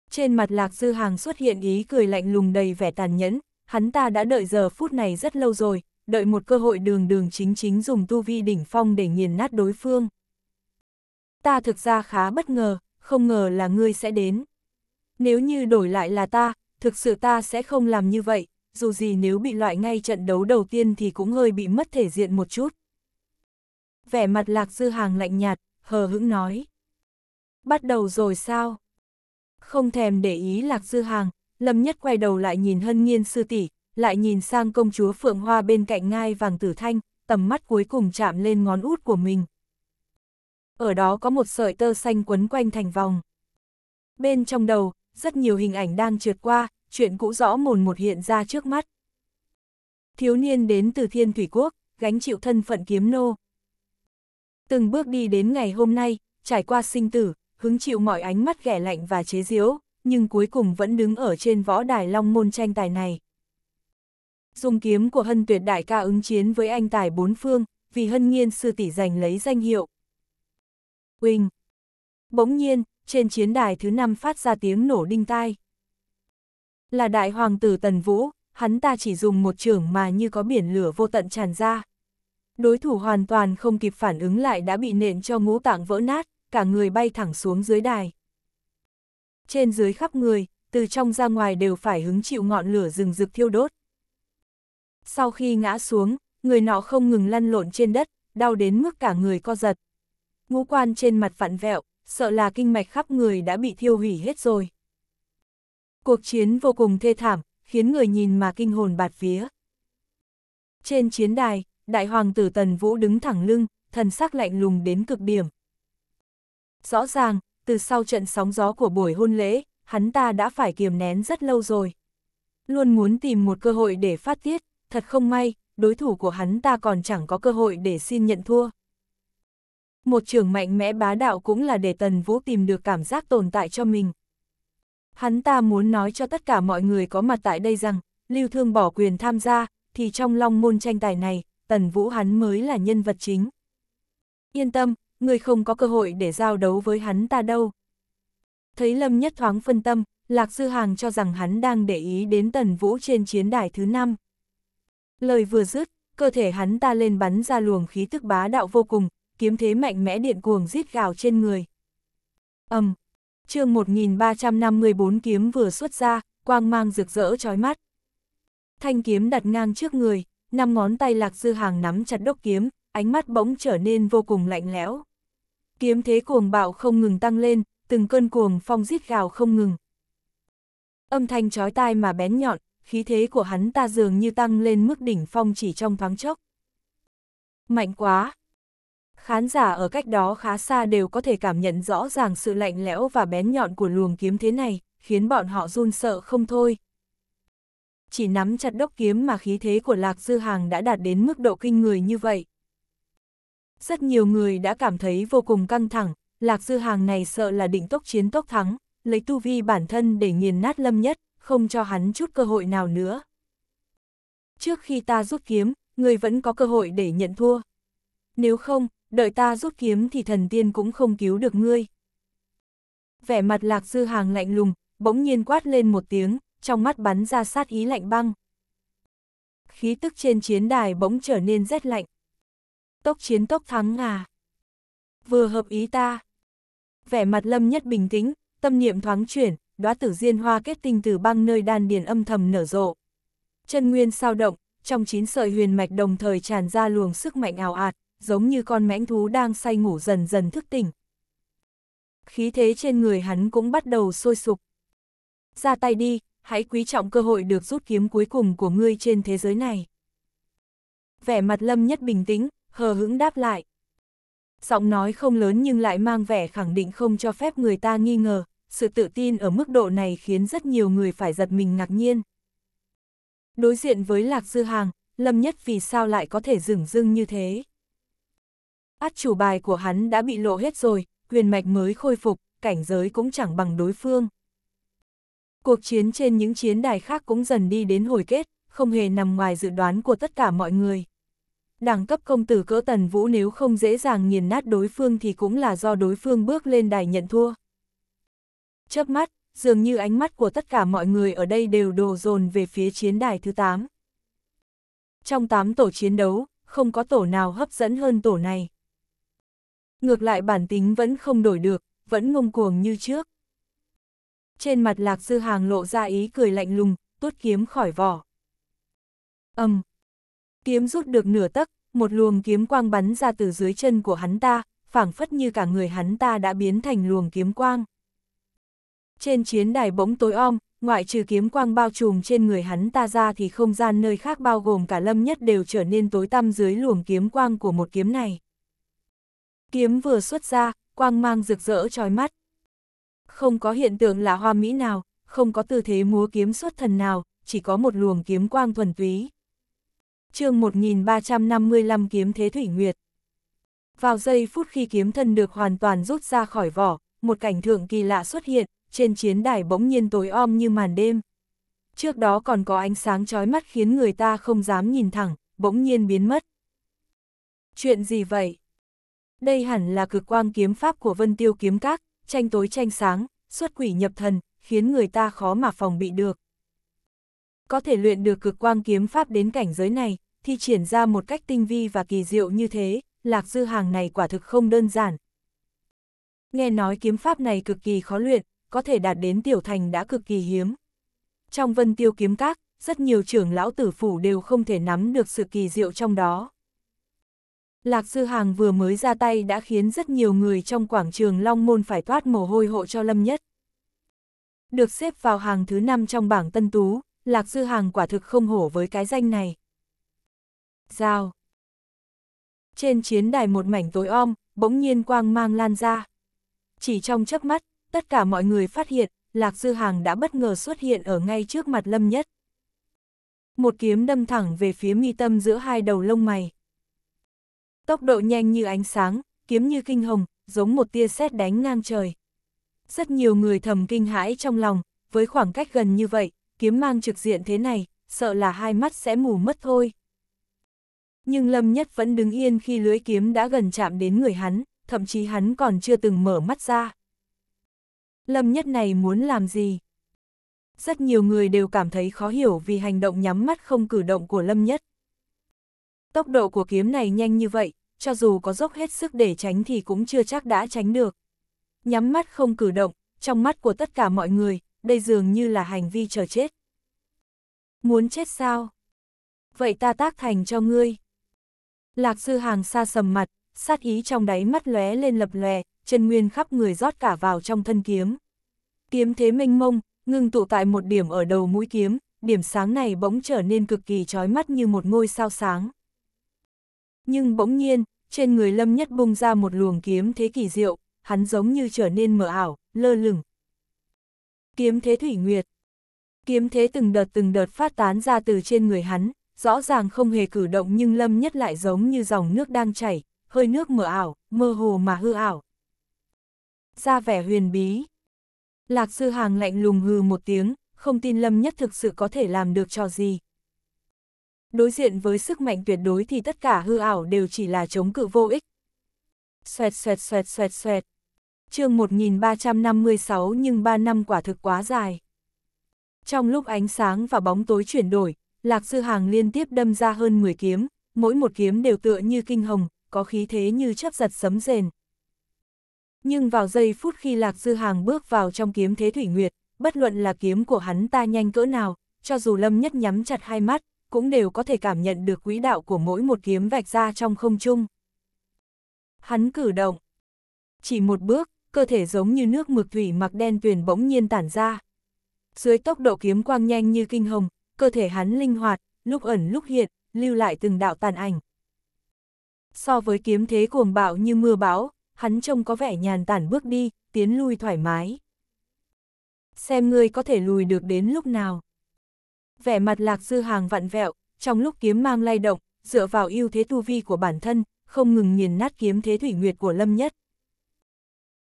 Trên mặt Lạc Dư Hàng xuất hiện ý cười lạnh lùng đầy vẻ tàn nhẫn, hắn ta đã đợi giờ phút này rất lâu rồi, đợi một cơ hội đường đường chính chính dùng tu vi đỉnh phong để nghiền nát đối phương. Ta thực ra khá bất ngờ, không ngờ là ngươi sẽ đến. Nếu như đổi lại là ta, thực sự ta sẽ không làm như vậy, dù gì nếu bị loại ngay trận đấu đầu tiên thì cũng hơi bị mất thể diện một chút. Vẻ mặt lạc dư hàng lạnh nhạt, hờ hững nói. Bắt đầu rồi sao? Không thèm để ý lạc dư hàng, Lâm Nhất quay đầu lại nhìn hân nghiên sư tỷ, lại nhìn sang công chúa Phượng Hoa bên cạnh ngai vàng tử thanh, tầm mắt cuối cùng chạm lên ngón út của mình. Ở đó có một sợi tơ xanh quấn quanh thành vòng. Bên trong đầu, rất nhiều hình ảnh đang trượt qua, chuyện cũ rõ mồn một hiện ra trước mắt. Thiếu niên đến từ Thiên Thủy Quốc, gánh chịu thân phận kiếm nô. Từng bước đi đến ngày hôm nay, trải qua sinh tử, hứng chịu mọi ánh mắt ghẻ lạnh và chế giễu nhưng cuối cùng vẫn đứng ở trên võ đài long môn tranh tài này. Dùng kiếm của hân tuyệt đại ca ứng chiến với anh tài bốn phương, vì hân nghiên sư tỷ giành lấy danh hiệu. Quỳnh! Bỗng nhiên, trên chiến đài thứ năm phát ra tiếng nổ đinh tai. Là đại hoàng tử Tần Vũ, hắn ta chỉ dùng một trường mà như có biển lửa vô tận tràn ra. Đối thủ hoàn toàn không kịp phản ứng lại đã bị nện cho ngũ tạng vỡ nát, cả người bay thẳng xuống dưới đài trên dưới khắp người, từ trong ra ngoài đều phải hứng chịu ngọn lửa rừng rực thiêu đốt. Sau khi ngã xuống, người nọ không ngừng lăn lộn trên đất, đau đến mức cả người co giật. Ngũ quan trên mặt vặn vẹo, sợ là kinh mạch khắp người đã bị thiêu hủy hết rồi. Cuộc chiến vô cùng thê thảm, khiến người nhìn mà kinh hồn bạt vía. Trên chiến đài, đại hoàng tử Tần Vũ đứng thẳng lưng, thần sắc lạnh lùng đến cực điểm. Rõ ràng, từ sau trận sóng gió của buổi hôn lễ, hắn ta đã phải kiềm nén rất lâu rồi. Luôn muốn tìm một cơ hội để phát tiết, thật không may, đối thủ của hắn ta còn chẳng có cơ hội để xin nhận thua. Một trường mạnh mẽ bá đạo cũng là để Tần Vũ tìm được cảm giác tồn tại cho mình. Hắn ta muốn nói cho tất cả mọi người có mặt tại đây rằng, Lưu Thương bỏ quyền tham gia, thì trong long môn tranh tài này, Tần Vũ hắn mới là nhân vật chính. Yên tâm, người không có cơ hội để giao đấu với hắn ta đâu. Thấy Lâm Nhất thoáng phân tâm, Lạc Dư Hàng cho rằng hắn đang để ý đến Tần Vũ trên chiến đài thứ năm. Lời vừa dứt, cơ thể hắn ta lên bắn ra luồng khí tức bá đạo vô cùng, kiếm thế mạnh mẽ điện cuồng rít gào trên người. Ầm. Um, chương 1354 kiếm vừa xuất ra, quang mang rực rỡ chói mắt. Thanh kiếm đặt ngang trước người, năm ngón tay Lạc Dư Hàng nắm chặt đốc kiếm, ánh mắt bỗng trở nên vô cùng lạnh lẽo kiếm thế cuồng bạo không ngừng tăng lên, từng cơn cuồng phong giết gào không ngừng. Âm thanh chói tai mà bén nhọn, khí thế của hắn ta dường như tăng lên mức đỉnh phong chỉ trong thoáng chốc. Mạnh quá! Khán giả ở cách đó khá xa đều có thể cảm nhận rõ ràng sự lạnh lẽo và bén nhọn của luồng kiếm thế này, khiến bọn họ run sợ không thôi. Chỉ nắm chặt đốc kiếm mà khí thế của Lạc Dư Hàng đã đạt đến mức độ kinh người như vậy. Rất nhiều người đã cảm thấy vô cùng căng thẳng, Lạc Dư Hàng này sợ là định tốc chiến tốc thắng, lấy tu vi bản thân để nghiền nát lâm nhất, không cho hắn chút cơ hội nào nữa. Trước khi ta rút kiếm, người vẫn có cơ hội để nhận thua. Nếu không, đợi ta rút kiếm thì thần tiên cũng không cứu được ngươi. Vẻ mặt Lạc Dư Hàng lạnh lùng, bỗng nhiên quát lên một tiếng, trong mắt bắn ra sát ý lạnh băng. Khí tức trên chiến đài bỗng trở nên rét lạnh. Tốc chiến tốc thắng à? Vừa hợp ý ta. Vẻ mặt Lâm Nhất bình tĩnh, tâm niệm thoáng chuyển, đóa tử diên hoa kết tinh từ băng nơi đan điền âm thầm nở rộ. Chân nguyên sao động, trong chín sợi huyền mạch đồng thời tràn ra luồng sức mạnh ảo ạt, giống như con mãnh thú đang say ngủ dần dần thức tỉnh. Khí thế trên người hắn cũng bắt đầu sôi sục. Ra tay đi, hãy quý trọng cơ hội được rút kiếm cuối cùng của ngươi trên thế giới này. Vẻ mặt Lâm Nhất bình tĩnh, hờ hững đáp lại. Giọng nói không lớn nhưng lại mang vẻ khẳng định không cho phép người ta nghi ngờ, sự tự tin ở mức độ này khiến rất nhiều người phải giật mình ngạc nhiên. Đối diện với Lạc Dư Hàng, Lâm Nhất vì sao lại có thể dửng dưng như thế? Át chủ bài của hắn đã bị lộ hết rồi, quyền mạch mới khôi phục, cảnh giới cũng chẳng bằng đối phương. Cuộc chiến trên những chiến đài khác cũng dần đi đến hồi kết, không hề nằm ngoài dự đoán của tất cả mọi người đẳng cấp công tử cỡ tần vũ nếu không dễ dàng nghiền nát đối phương thì cũng là do đối phương bước lên đài nhận thua. Chớp mắt, dường như ánh mắt của tất cả mọi người ở đây đều đổ dồn về phía chiến đài thứ 8. Trong 8 tổ chiến đấu, không có tổ nào hấp dẫn hơn tổ này. Ngược lại bản tính vẫn không đổi được, vẫn ngông cuồng như trước. Trên mặt Lạc sư Hàng lộ ra ý cười lạnh lùng, tuốt kiếm khỏi vỏ. Âm, um, Kiếm rút được nửa tấc, một luồng kiếm quang bắn ra từ dưới chân của hắn ta, phảng phất như cả người hắn ta đã biến thành luồng kiếm quang. Trên chiến đài bỗng tối om, ngoại trừ kiếm quang bao trùm trên người hắn ta ra thì không gian nơi khác bao gồm cả lâm nhất đều trở nên tối tăm dưới luồng kiếm quang của một kiếm này. Kiếm vừa xuất ra, quang mang rực rỡ trói mắt. Không có hiện tượng là hoa mỹ nào, không có tư thế múa kiếm xuất thần nào, chỉ có một luồng kiếm quang thuần túy chương 1355 kiếm thế thủy nguyệt. Vào giây phút khi kiếm thân được hoàn toàn rút ra khỏi vỏ, một cảnh tượng kỳ lạ xuất hiện, trên chiến đài bỗng nhiên tối om như màn đêm. Trước đó còn có ánh sáng chói mắt khiến người ta không dám nhìn thẳng, bỗng nhiên biến mất. Chuyện gì vậy? Đây hẳn là cực quang kiếm pháp của Vân Tiêu kiếm các, tranh tối tranh sáng, xuất quỷ nhập thần, khiến người ta khó mà phòng bị được có thể luyện được cực quang kiếm pháp đến cảnh giới này, thi triển ra một cách tinh vi và kỳ diệu như thế, lạc dư hàng này quả thực không đơn giản. Nghe nói kiếm pháp này cực kỳ khó luyện, có thể đạt đến tiểu thành đã cực kỳ hiếm. Trong vân tiêu kiếm các, rất nhiều trưởng lão tử phủ đều không thể nắm được sự kỳ diệu trong đó. Lạc Sư Hàng vừa mới ra tay đã khiến rất nhiều người trong quảng trường Long Môn phải toát mồ hôi hộ cho Lâm Nhất. Được xếp vào hàng thứ 5 trong bảng Tân Tú, Lạc Dư Hàng quả thực không hổ với cái danh này. Giao. Trên chiến đài một mảnh tối om, bỗng nhiên quang mang lan ra. Chỉ trong chớp mắt, tất cả mọi người phát hiện, Lạc Dư Hàng đã bất ngờ xuất hiện ở ngay trước mặt Lâm Nhất. Một kiếm đâm thẳng về phía mi tâm giữa hai đầu lông mày. Tốc độ nhanh như ánh sáng, kiếm như kinh hồng, giống một tia sét đánh ngang trời. Rất nhiều người thầm kinh hãi trong lòng, với khoảng cách gần như vậy, kiếm mang trực diện thế này, sợ là hai mắt sẽ mù mất thôi. Nhưng Lâm Nhất vẫn đứng yên khi lưới kiếm đã gần chạm đến người hắn, thậm chí hắn còn chưa từng mở mắt ra. Lâm Nhất này muốn làm gì? Rất nhiều người đều cảm thấy khó hiểu vì hành động nhắm mắt không cử động của Lâm Nhất. Tốc độ của kiếm này nhanh như vậy, cho dù có dốc hết sức để tránh thì cũng chưa chắc đã tránh được. Nhắm mắt không cử động, trong mắt của tất cả mọi người, đây dường như là hành vi chờ chết. Muốn chết sao? Vậy ta tác thành cho ngươi. Lạc sư hàng xa sầm mặt, sát ý trong đáy mắt lóe lên lập lòe, chân nguyên khắp người rót cả vào trong thân kiếm. Kiếm thế mênh mông, ngưng tụ tại một điểm ở đầu mũi kiếm, điểm sáng này bỗng trở nên cực kỳ trói mắt như một ngôi sao sáng. Nhưng bỗng nhiên, trên người Lâm Nhất bung ra một luồng kiếm thế kỳ diệu, hắn giống như trở nên mờ ảo, lơ lửng, Kiếm thế thủy nguyệt. Kiếm thế từng đợt từng đợt phát tán ra từ trên người hắn, rõ ràng không hề cử động nhưng Lâm Nhất lại giống như dòng nước đang chảy, hơi nước mờ ảo, mơ hồ mà hư ảo. Ra vẻ huyền bí. Lạc Sư Hàng lạnh lùng hừ một tiếng, không tin Lâm Nhất thực sự có thể làm được cho gì. Đối diện với sức mạnh tuyệt đối thì tất cả hư ảo đều chỉ là chống cự vô ích. Xoẹt xoẹt xoẹt xoẹt xoẹt, chương 1356 nhưng 3 năm quả thực quá dài. Trong lúc ánh sáng và bóng tối chuyển đổi, Lạc Sư Hàng liên tiếp đâm ra hơn 10 kiếm, mỗi một kiếm đều tựa như kinh hồng, có khí thế như chấp giật sấm rền. Nhưng vào giây phút khi Lạc sư Hàng bước vào trong kiếm thế thủy nguyệt, bất luận là kiếm của hắn ta nhanh cỡ nào, cho dù Lâm Nhất nhắm chặt hai mắt, cũng đều có thể cảm nhận được quỹ đạo của mỗi một kiếm vạch ra trong không trung. Hắn cử động. Chỉ một bước, cơ thể giống như nước mực thủy mặc đen tuyền bỗng nhiên tản ra. Dưới tốc độ kiếm quang nhanh như kinh hồng, cơ thể hắn linh hoạt, lúc ẩn lúc hiện, lưu lại từng đạo tàn ảnh. So với kiếm thế cuồng bạo như mưa bão, hắn trông có vẻ nhàn tản bước đi, tiến lui thoải mái. Xem ngươi có thể lùi được đến lúc nào. Vẻ mặt lạc dư hàng vặn vẹo, trong lúc kiếm mang lay động, dựa vào ưu thế tu vi của bản thân, không ngừng nghiền nát kiếm thế thủy nguyệt của Lâm Nhất.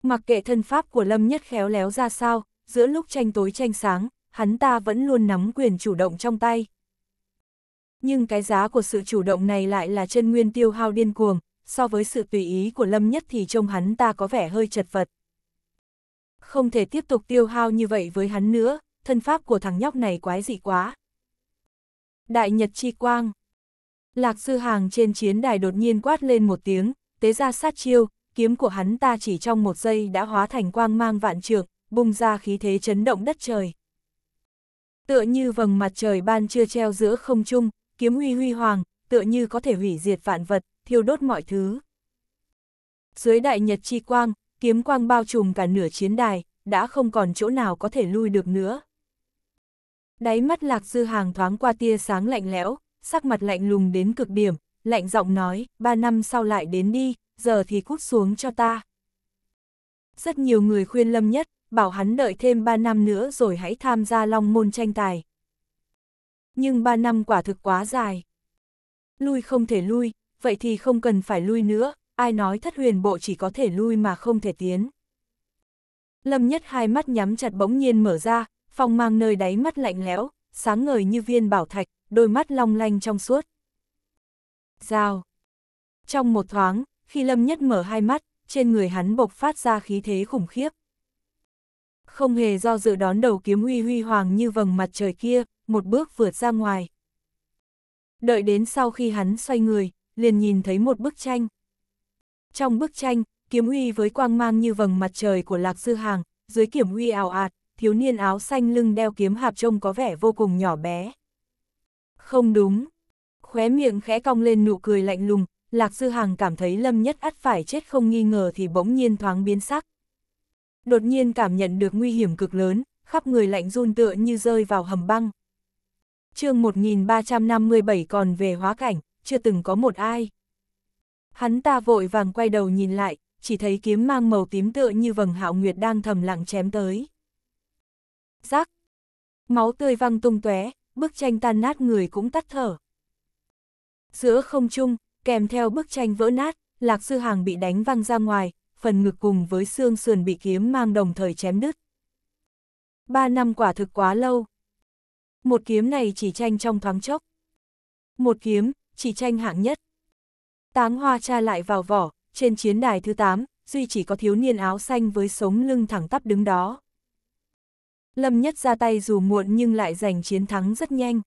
Mặc kệ thân pháp của Lâm Nhất khéo léo ra sao, giữa lúc tranh tối tranh sáng, hắn ta vẫn luôn nắm quyền chủ động trong tay. Nhưng cái giá của sự chủ động này lại là chân nguyên tiêu hao điên cuồng, so với sự tùy ý của Lâm Nhất thì trông hắn ta có vẻ hơi chật vật. Không thể tiếp tục tiêu hao như vậy với hắn nữa, thân pháp của thằng nhóc này quái dị quá. Đại Nhật Chi Quang Lạc Sư Hàng trên chiến đài đột nhiên quát lên một tiếng, tế ra sát chiêu, kiếm của hắn ta chỉ trong một giây đã hóa thành quang mang vạn trường, bung ra khí thế chấn động đất trời. Tựa như vầng mặt trời ban chưa treo giữa không trung, kiếm huy huy hoàng, tựa như có thể hủy diệt vạn vật, thiêu đốt mọi thứ. Dưới đại nhật chi quang, kiếm quang bao trùm cả nửa chiến đài, đã không còn chỗ nào có thể lui được nữa. Đáy mắt lạc dư hàng thoáng qua tia sáng lạnh lẽo, sắc mặt lạnh lùng đến cực điểm, lạnh giọng nói, ba năm sau lại đến đi, giờ thì cút xuống cho ta. Rất nhiều người khuyên Lâm Nhất, bảo hắn đợi thêm 3 năm nữa rồi hãy tham gia long môn tranh tài. Nhưng 3 năm quả thực quá dài. Lui không thể lui, vậy thì không cần phải lui nữa, ai nói thất huyền bộ chỉ có thể lui mà không thể tiến. Lâm Nhất hai mắt nhắm chặt bỗng nhiên mở ra, phong mang nơi đáy mắt lạnh lẽo, sáng ngời như viên bảo thạch, đôi mắt long lanh trong suốt. Rào. Trong một thoáng, khi Lâm Nhất mở hai mắt, trên người hắn bộc phát ra khí thế khủng khiếp. Không hề do dự đón đầu kiếm huy huy hoàng như vầng mặt trời kia, một bước vượt ra ngoài. Đợi đến sau khi hắn xoay người, liền nhìn thấy một bức tranh. Trong bức tranh, kiếm huy với quang mang như vầng mặt trời của Lạc sư Hàng, dưới kiểm huy ảo ạt, thiếu niên áo xanh lưng đeo kiếm hạp trông có vẻ vô cùng nhỏ bé. Không đúng. Khóe miệng khẽ cong lên nụ cười lạnh lùng, Lạc Sư Hàng cảm thấy Lâm Nhất ắt phải chết không nghi ngờ thì bỗng nhiên thoáng biến sắc. Đột nhiên cảm nhận được nguy hiểm cực lớn, khắp người lạnh run tựa như rơi vào hầm băng. chương 1357 còn về hóa cảnh, chưa từng có một ai. Hắn ta vội vàng quay đầu nhìn lại, chỉ thấy kiếm mang màu tím tựa như vầng hạo nguyệt đang thầm lặng chém tới. Giác! Máu tươi văng tung tóe, bức tranh tan nát người cũng tắt thở. Giữa không trung, kèm theo bức tranh vỡ nát, Lạc Sư Hàng bị đánh văng ra ngoài, phần ngực cùng với xương sườn bị kiếm mang đồng thời chém đứt. Ba năm quả thực quá lâu. Một kiếm này chỉ tranh trong thoáng chốc. Một kiếm, chỉ tranh hạng nhất. Táng hoa cha lại vào vỏ, trên chiến đài thứ tám, duy chỉ có thiếu niên áo xanh với sống lưng thẳng tắp đứng đó. Lâm Nhất ra tay dù muộn nhưng lại giành chiến thắng rất nhanh.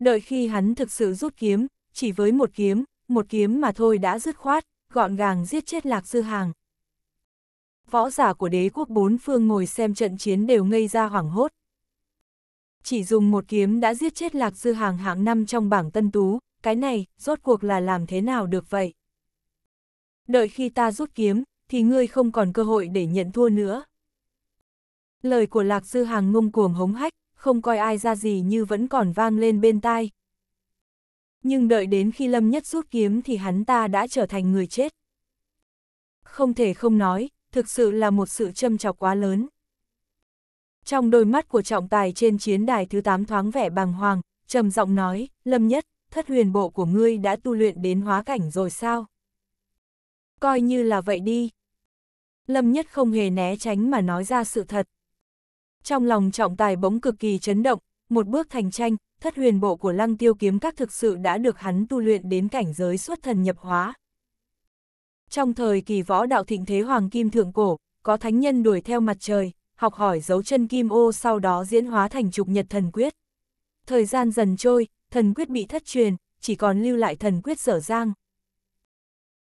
Đợi khi hắn thực sự rút kiếm, chỉ với một kiếm, một kiếm mà thôi đã dứt khoát, gọn gàng giết chết Lạc Dư Hàng. Võ giả của đế quốc bốn phương ngồi xem trận chiến đều ngây ra hoảng hốt. Chỉ dùng một kiếm đã giết chết Lạc Dư Hàng hạng năm trong bảng tân tú, cái này, rốt cuộc là làm thế nào được vậy? Đợi khi ta rút kiếm, thì ngươi không còn cơ hội để nhận thua nữa. Lời của Lạc Dư Hàng ngông cuồng hống hách, không coi ai ra gì như vẫn còn vang lên bên tai, nhưng đợi đến khi Lâm Nhất rút kiếm thì hắn ta đã trở thành người chết. Không thể không nói, thực sự là một sự châm chọc quá lớn. Trong đôi mắt của trọng tài trên chiến đài thứ 8 thoáng vẻ bàng hoàng, trầm giọng nói, Lâm Nhất, thất huyền bộ của ngươi đã tu luyện đến hóa cảnh rồi sao? Coi như là vậy đi. Lâm Nhất không hề né tránh mà nói ra sự thật. Trong lòng trọng tài bỗng cực kỳ chấn động, một bước thành tranh, thất huyền bộ của lăng tiêu kiếm các thực sự đã được hắn tu luyện đến cảnh giới xuất thần nhập hóa. Trong thời kỳ võ đạo thịnh thế hoàng kim thượng cổ, có thánh nhân đuổi theo mặt trời, học hỏi dấu chân kim ô sau đó diễn hóa thành trục nhật thần quyết. Thời gian dần trôi, thần quyết bị thất truyền, chỉ còn lưu lại thần quyết dở giang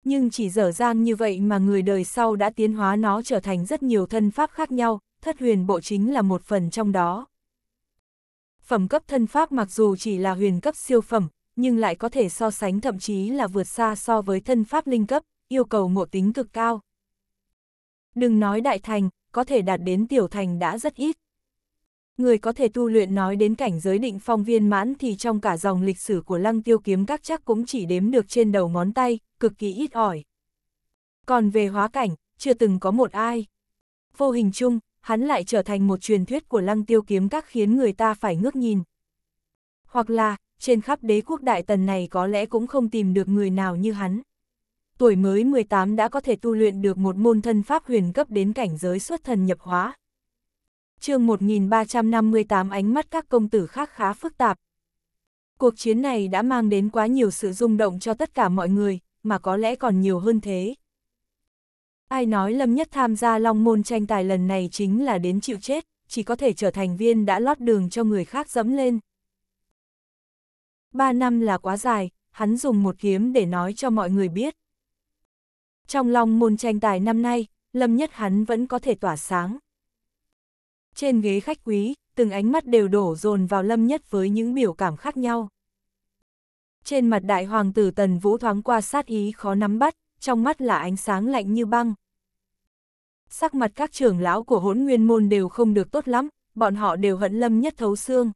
Nhưng chỉ dở dang như vậy mà người đời sau đã tiến hóa nó trở thành rất nhiều thân pháp khác nhau, thất huyền bộ chính là một phần trong đó. Phẩm cấp thân pháp mặc dù chỉ là huyền cấp siêu phẩm, nhưng lại có thể so sánh thậm chí là vượt xa so với thân pháp linh cấp, yêu cầu ngộ tính cực cao. Đừng nói đại thành, có thể đạt đến tiểu thành đã rất ít. Người có thể tu luyện nói đến cảnh giới định phong viên mãn thì trong cả dòng lịch sử của lăng tiêu kiếm các chắc cũng chỉ đếm được trên đầu ngón tay, cực kỳ ít ỏi. Còn về hóa cảnh, chưa từng có một ai. Vô hình chung, hắn lại trở thành một truyền thuyết của lăng tiêu kiếm các khiến người ta phải ngước nhìn. Hoặc là, trên khắp đế quốc đại tần này có lẽ cũng không tìm được người nào như hắn. Tuổi mới 18 đã có thể tu luyện được một môn thân pháp huyền cấp đến cảnh giới xuất thần nhập hóa. chương 1358 ánh mắt các công tử khác khá phức tạp. Cuộc chiến này đã mang đến quá nhiều sự rung động cho tất cả mọi người, mà có lẽ còn nhiều hơn thế. Ai nói Lâm Nhất tham gia Long Môn tranh tài lần này chính là đến chịu chết, chỉ có thể trở thành viên đã lót đường cho người khác dẫm lên. Ba năm là quá dài, hắn dùng một kiếm để nói cho mọi người biết. Trong Long Môn tranh tài năm nay, Lâm Nhất hắn vẫn có thể tỏa sáng. Trên ghế khách quý, từng ánh mắt đều đổ dồn vào Lâm Nhất với những biểu cảm khác nhau. Trên mặt đại hoàng tử Tần Vũ thoáng qua sát ý khó nắm bắt, trong mắt là ánh sáng lạnh như băng sắc mặt các trưởng lão của hỗn nguyên môn đều không được tốt lắm, bọn họ đều hận lâm nhất thấu xương.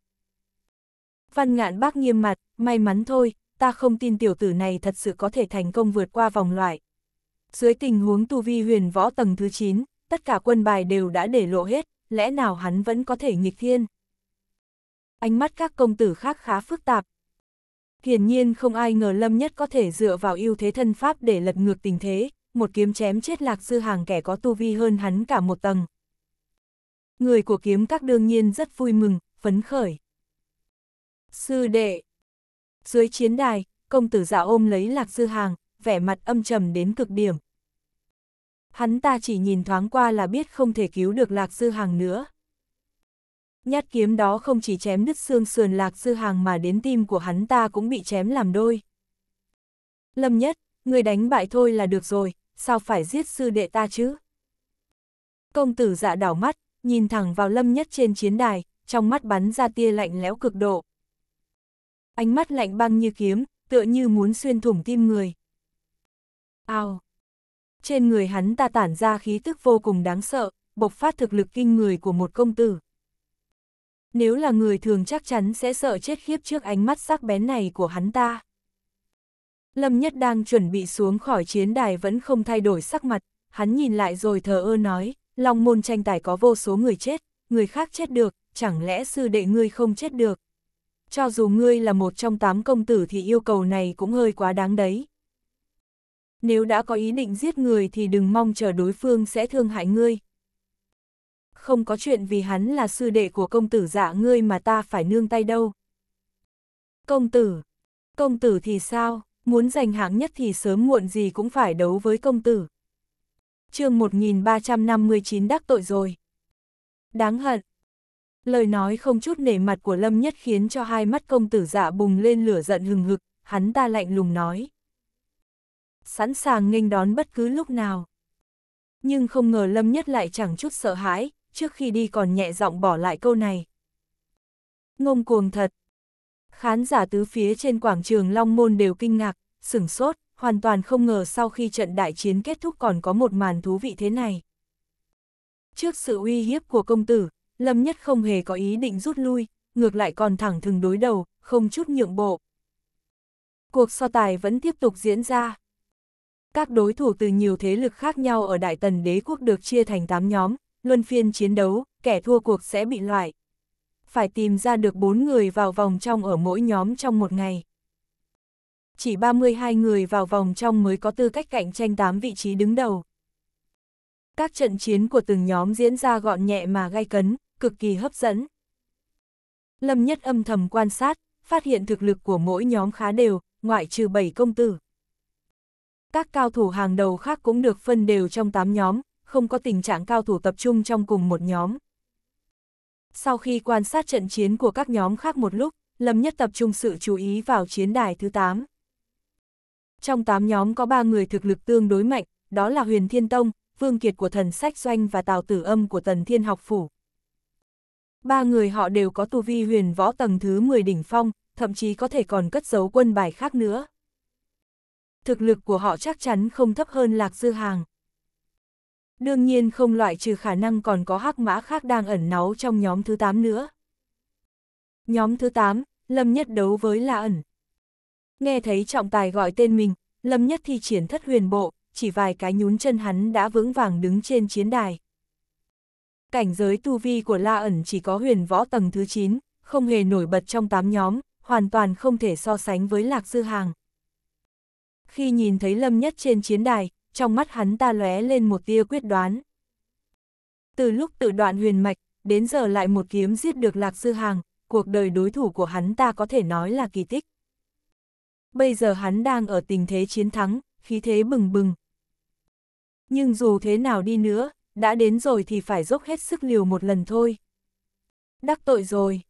Văn ngạn bác nghiêm mặt, may mắn thôi, ta không tin tiểu tử này thật sự có thể thành công vượt qua vòng loại. Dưới tình huống tu vi huyền võ tầng thứ 9, tất cả quân bài đều đã để lộ hết, lẽ nào hắn vẫn có thể nghịch thiên. Ánh mắt các công tử khác khá phức tạp. Hiển nhiên không ai ngờ Lâm Nhất có thể dựa vào ưu thế thân pháp để lật ngược tình thế, một kiếm chém chết lạc sư hàng kẻ có tu vi hơn hắn cả một tầng. Người của kiếm các đương nhiên rất vui mừng, phấn khởi. Sư đệ Dưới chiến đài, công tử giả ôm lấy lạc sư hàng, vẻ mặt âm trầm đến cực điểm. Hắn ta chỉ nhìn thoáng qua là biết không thể cứu được lạc sư hàng nữa. Nhát kiếm đó không chỉ chém đứt xương sườn lạc sư hàng mà đến tim của hắn ta cũng bị chém làm đôi. Lâm nhất, người đánh bại thôi là được rồi, sao phải giết sư đệ ta chứ? Công tử dạ đảo mắt, nhìn thẳng vào lâm nhất trên chiến đài, trong mắt bắn ra tia lạnh lẽo cực độ. Ánh mắt lạnh băng như kiếm, tựa như muốn xuyên thủng tim người. Ao! Trên người hắn ta tản ra khí tức vô cùng đáng sợ, bộc phát thực lực kinh người của một công tử. Nếu là người thường chắc chắn sẽ sợ chết khiếp trước ánh mắt sắc bén này của hắn ta. Lâm Nhất đang chuẩn bị xuống khỏi chiến đài vẫn không thay đổi sắc mặt, hắn nhìn lại rồi thờ ơ nói, Long môn tranh tài có vô số người chết, người khác chết được, chẳng lẽ sư đệ ngươi không chết được. Cho dù ngươi là một trong tám công tử thì yêu cầu này cũng hơi quá đáng đấy. Nếu đã có ý định giết người thì đừng mong chờ đối phương sẽ thương hại ngươi. Không có chuyện vì hắn là sư đệ của công tử dạ ngươi mà ta phải nương tay đâu. Công tử, công tử thì sao? muốn giành hạng nhất thì sớm muộn gì cũng phải đấu với công tử. chương 1359 đắc tội rồi. Đáng hận. Lời nói không chút nể mặt của Lâm Nhất khiến cho hai mắt công tử dạ bùng lên lửa giận hừng hực, hắn ta lạnh lùng nói. Sẵn sàng nghênh đón bất cứ lúc nào. Nhưng không ngờ Lâm Nhất lại chẳng chút sợ hãi, trước khi đi còn nhẹ giọng bỏ lại câu này. Ngông cuồng thật, Khán giả tứ phía trên quảng trường Long Môn đều kinh ngạc, sửng sốt, hoàn toàn không ngờ sau khi trận đại chiến kết thúc còn có một màn thú vị thế này. Trước sự uy hiếp của công tử, Lâm Nhất không hề có ý định rút lui, ngược lại còn thẳng thừng đối đầu, không chút nhượng bộ. Cuộc so tài vẫn tiếp tục diễn ra. Các đối thủ từ nhiều thế lực khác nhau ở Đại Tần Đế Quốc được chia thành 8 nhóm, luân phiên chiến đấu, kẻ thua cuộc sẽ bị loại phải tìm ra được 4 người vào vòng trong ở mỗi nhóm trong một ngày. Chỉ 32 người vào vòng trong mới có tư cách cạnh tranh 8 vị trí đứng đầu. Các trận chiến của từng nhóm diễn ra gọn nhẹ mà gai cấn, cực kỳ hấp dẫn. Lâm Nhất âm thầm quan sát, phát hiện thực lực của mỗi nhóm khá đều, ngoại trừ 7 công tử. Các cao thủ hàng đầu khác cũng được phân đều trong 8 nhóm, không có tình trạng cao thủ tập trung trong cùng một nhóm. Sau khi quan sát trận chiến của các nhóm khác một lúc, Lâm Nhất tập trung sự chú ý vào chiến đài thứ 8. Trong 8 nhóm có 3 người thực lực tương đối mạnh, đó là Huyền Thiên Tông, Vương Kiệt của thần sách doanh và Tào Tử Âm của tần Thiên Học Phủ. Ba người họ đều có tu vi huyền võ tầng thứ 10 đỉnh phong, thậm chí có thể còn cất giấu quân bài khác nữa. Thực lực của họ chắc chắn không thấp hơn Lạc Dư Hàng. Đương nhiên không loại trừ khả năng còn có hắc mã khác đang ẩn náu trong nhóm thứ 8 nữa. Nhóm thứ 8, Lâm Nhất đấu với La ẩn. Nghe thấy trọng tài gọi tên mình, Lâm Nhất thi triển thất huyền bộ, chỉ vài cái nhún chân hắn đã vững vàng đứng trên chiến đài. Cảnh giới tu vi của La ẩn chỉ có huyền võ tầng thứ 9, không hề nổi bật trong 8 nhóm, hoàn toàn không thể so sánh với Lạc Dư Hàng. Khi nhìn thấy Lâm Nhất trên chiến đài, trong mắt hắn ta lóe lên một tia quyết đoán. Từ lúc tự đoạn huyền mạch, đến giờ lại một kiếm giết được Lạc Sư Hàng, cuộc đời đối thủ của hắn ta có thể nói là kỳ tích. Bây giờ hắn đang ở tình thế chiến thắng, khí thế bừng bừng. Nhưng dù thế nào đi nữa, đã đến rồi thì phải dốc hết sức liều một lần thôi. Đắc tội rồi.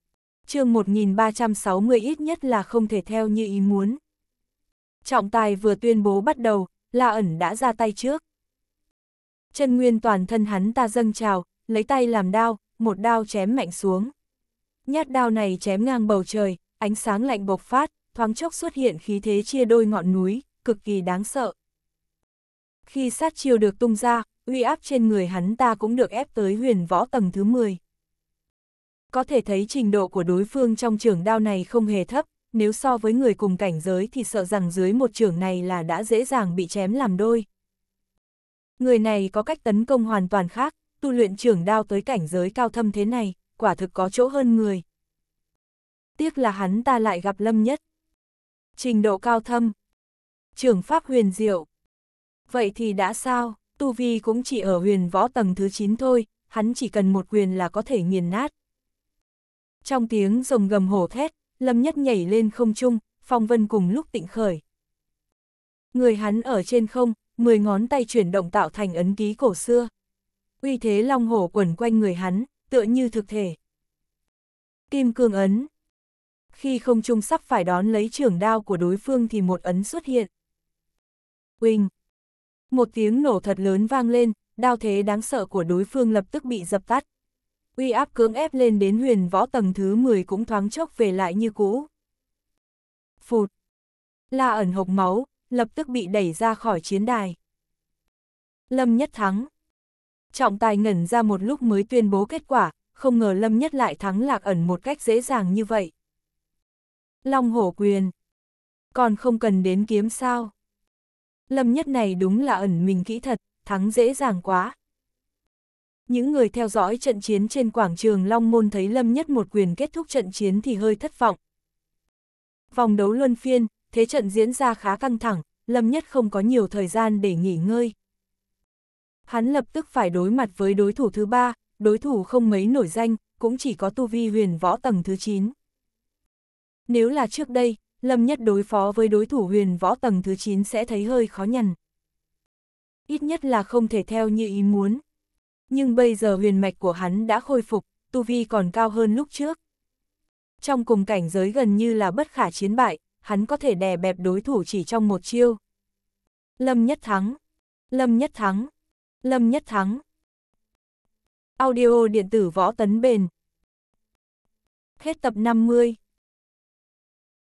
chương 1360 ít nhất là không thể theo như ý muốn. Trọng tài vừa tuyên bố bắt đầu, La ẩn đã ra tay trước. Chân nguyên toàn thân hắn ta dâng trào, lấy tay làm đao, một đao chém mạnh xuống. Nhát đao này chém ngang bầu trời, ánh sáng lạnh bộc phát, thoáng chốc xuất hiện khí thế chia đôi ngọn núi, cực kỳ đáng sợ. Khi sát chiêu được tung ra, uy áp trên người hắn ta cũng được ép tới huyền võ tầng thứ 10. Có thể thấy trình độ của đối phương trong trường đao này không hề thấp, nếu so với người cùng cảnh giới thì sợ rằng dưới một trưởng này là đã dễ dàng bị chém làm đôi. Người này có cách tấn công hoàn toàn khác, tu luyện trưởng đao tới cảnh giới cao thâm thế này, quả thực có chỗ hơn người. Tiếc là hắn ta lại gặp lâm nhất. Trình độ cao thâm. trưởng pháp huyền diệu. Vậy thì đã sao, tu vi cũng chỉ ở huyền võ tầng thứ 9 thôi, hắn chỉ cần một quyền là có thể nghiền nát. Trong tiếng rồng gầm hổ thét, Lâm Nhất nhảy lên không trung, phong vân cùng lúc tịnh khởi. Người hắn ở trên không, mười ngón tay chuyển động tạo thành ấn ký cổ xưa. Uy thế long hổ quẩn quanh người hắn, tựa như thực thể. Kim cương ấn. Khi không trung sắp phải đón lấy trường đao của đối phương thì một ấn xuất hiện. Quỳnh. Một tiếng nổ thật lớn vang lên, đao thế đáng sợ của đối phương lập tức bị dập tắt uy áp cưỡng ép lên đến huyền võ tầng thứ 10 cũng thoáng chốc về lại như cũ. Phụt! La ẩn hộc máu, lập tức bị đẩy ra khỏi chiến đài. Lâm Nhất thắng. Trọng tài ngẩn ra một lúc mới tuyên bố kết quả, không ngờ Lâm Nhất lại thắng lạc ẩn một cách dễ dàng như vậy. Long hổ quyền. Còn không cần đến kiếm sao. Lâm Nhất này đúng là ẩn mình kỹ thật, thắng dễ dàng quá. Những người theo dõi trận chiến trên quảng trường Long Môn thấy Lâm Nhất một quyền kết thúc trận chiến thì hơi thất vọng. Vòng đấu luân phiên, thế trận diễn ra khá căng thẳng, Lâm Nhất không có nhiều thời gian để nghỉ ngơi. Hắn lập tức phải đối mặt với đối thủ thứ ba, đối thủ không mấy nổi danh, cũng chỉ có tu vi huyền võ tầng thứ 9. Nếu là trước đây, Lâm Nhất đối phó với đối thủ huyền võ tầng thứ 9 sẽ thấy hơi khó nhằn. Ít nhất là không thể theo như ý muốn, nhưng bây giờ huyền mạch của hắn đã khôi phục, tu vi còn cao hơn lúc trước. Trong cùng cảnh giới gần như là bất khả chiến bại, hắn có thể đè bẹp đối thủ chỉ trong một chiêu. Lâm Nhất Thắng Lâm Nhất Thắng Lâm Nhất Thắng Audio điện tử võ tấn bền Hết tập 50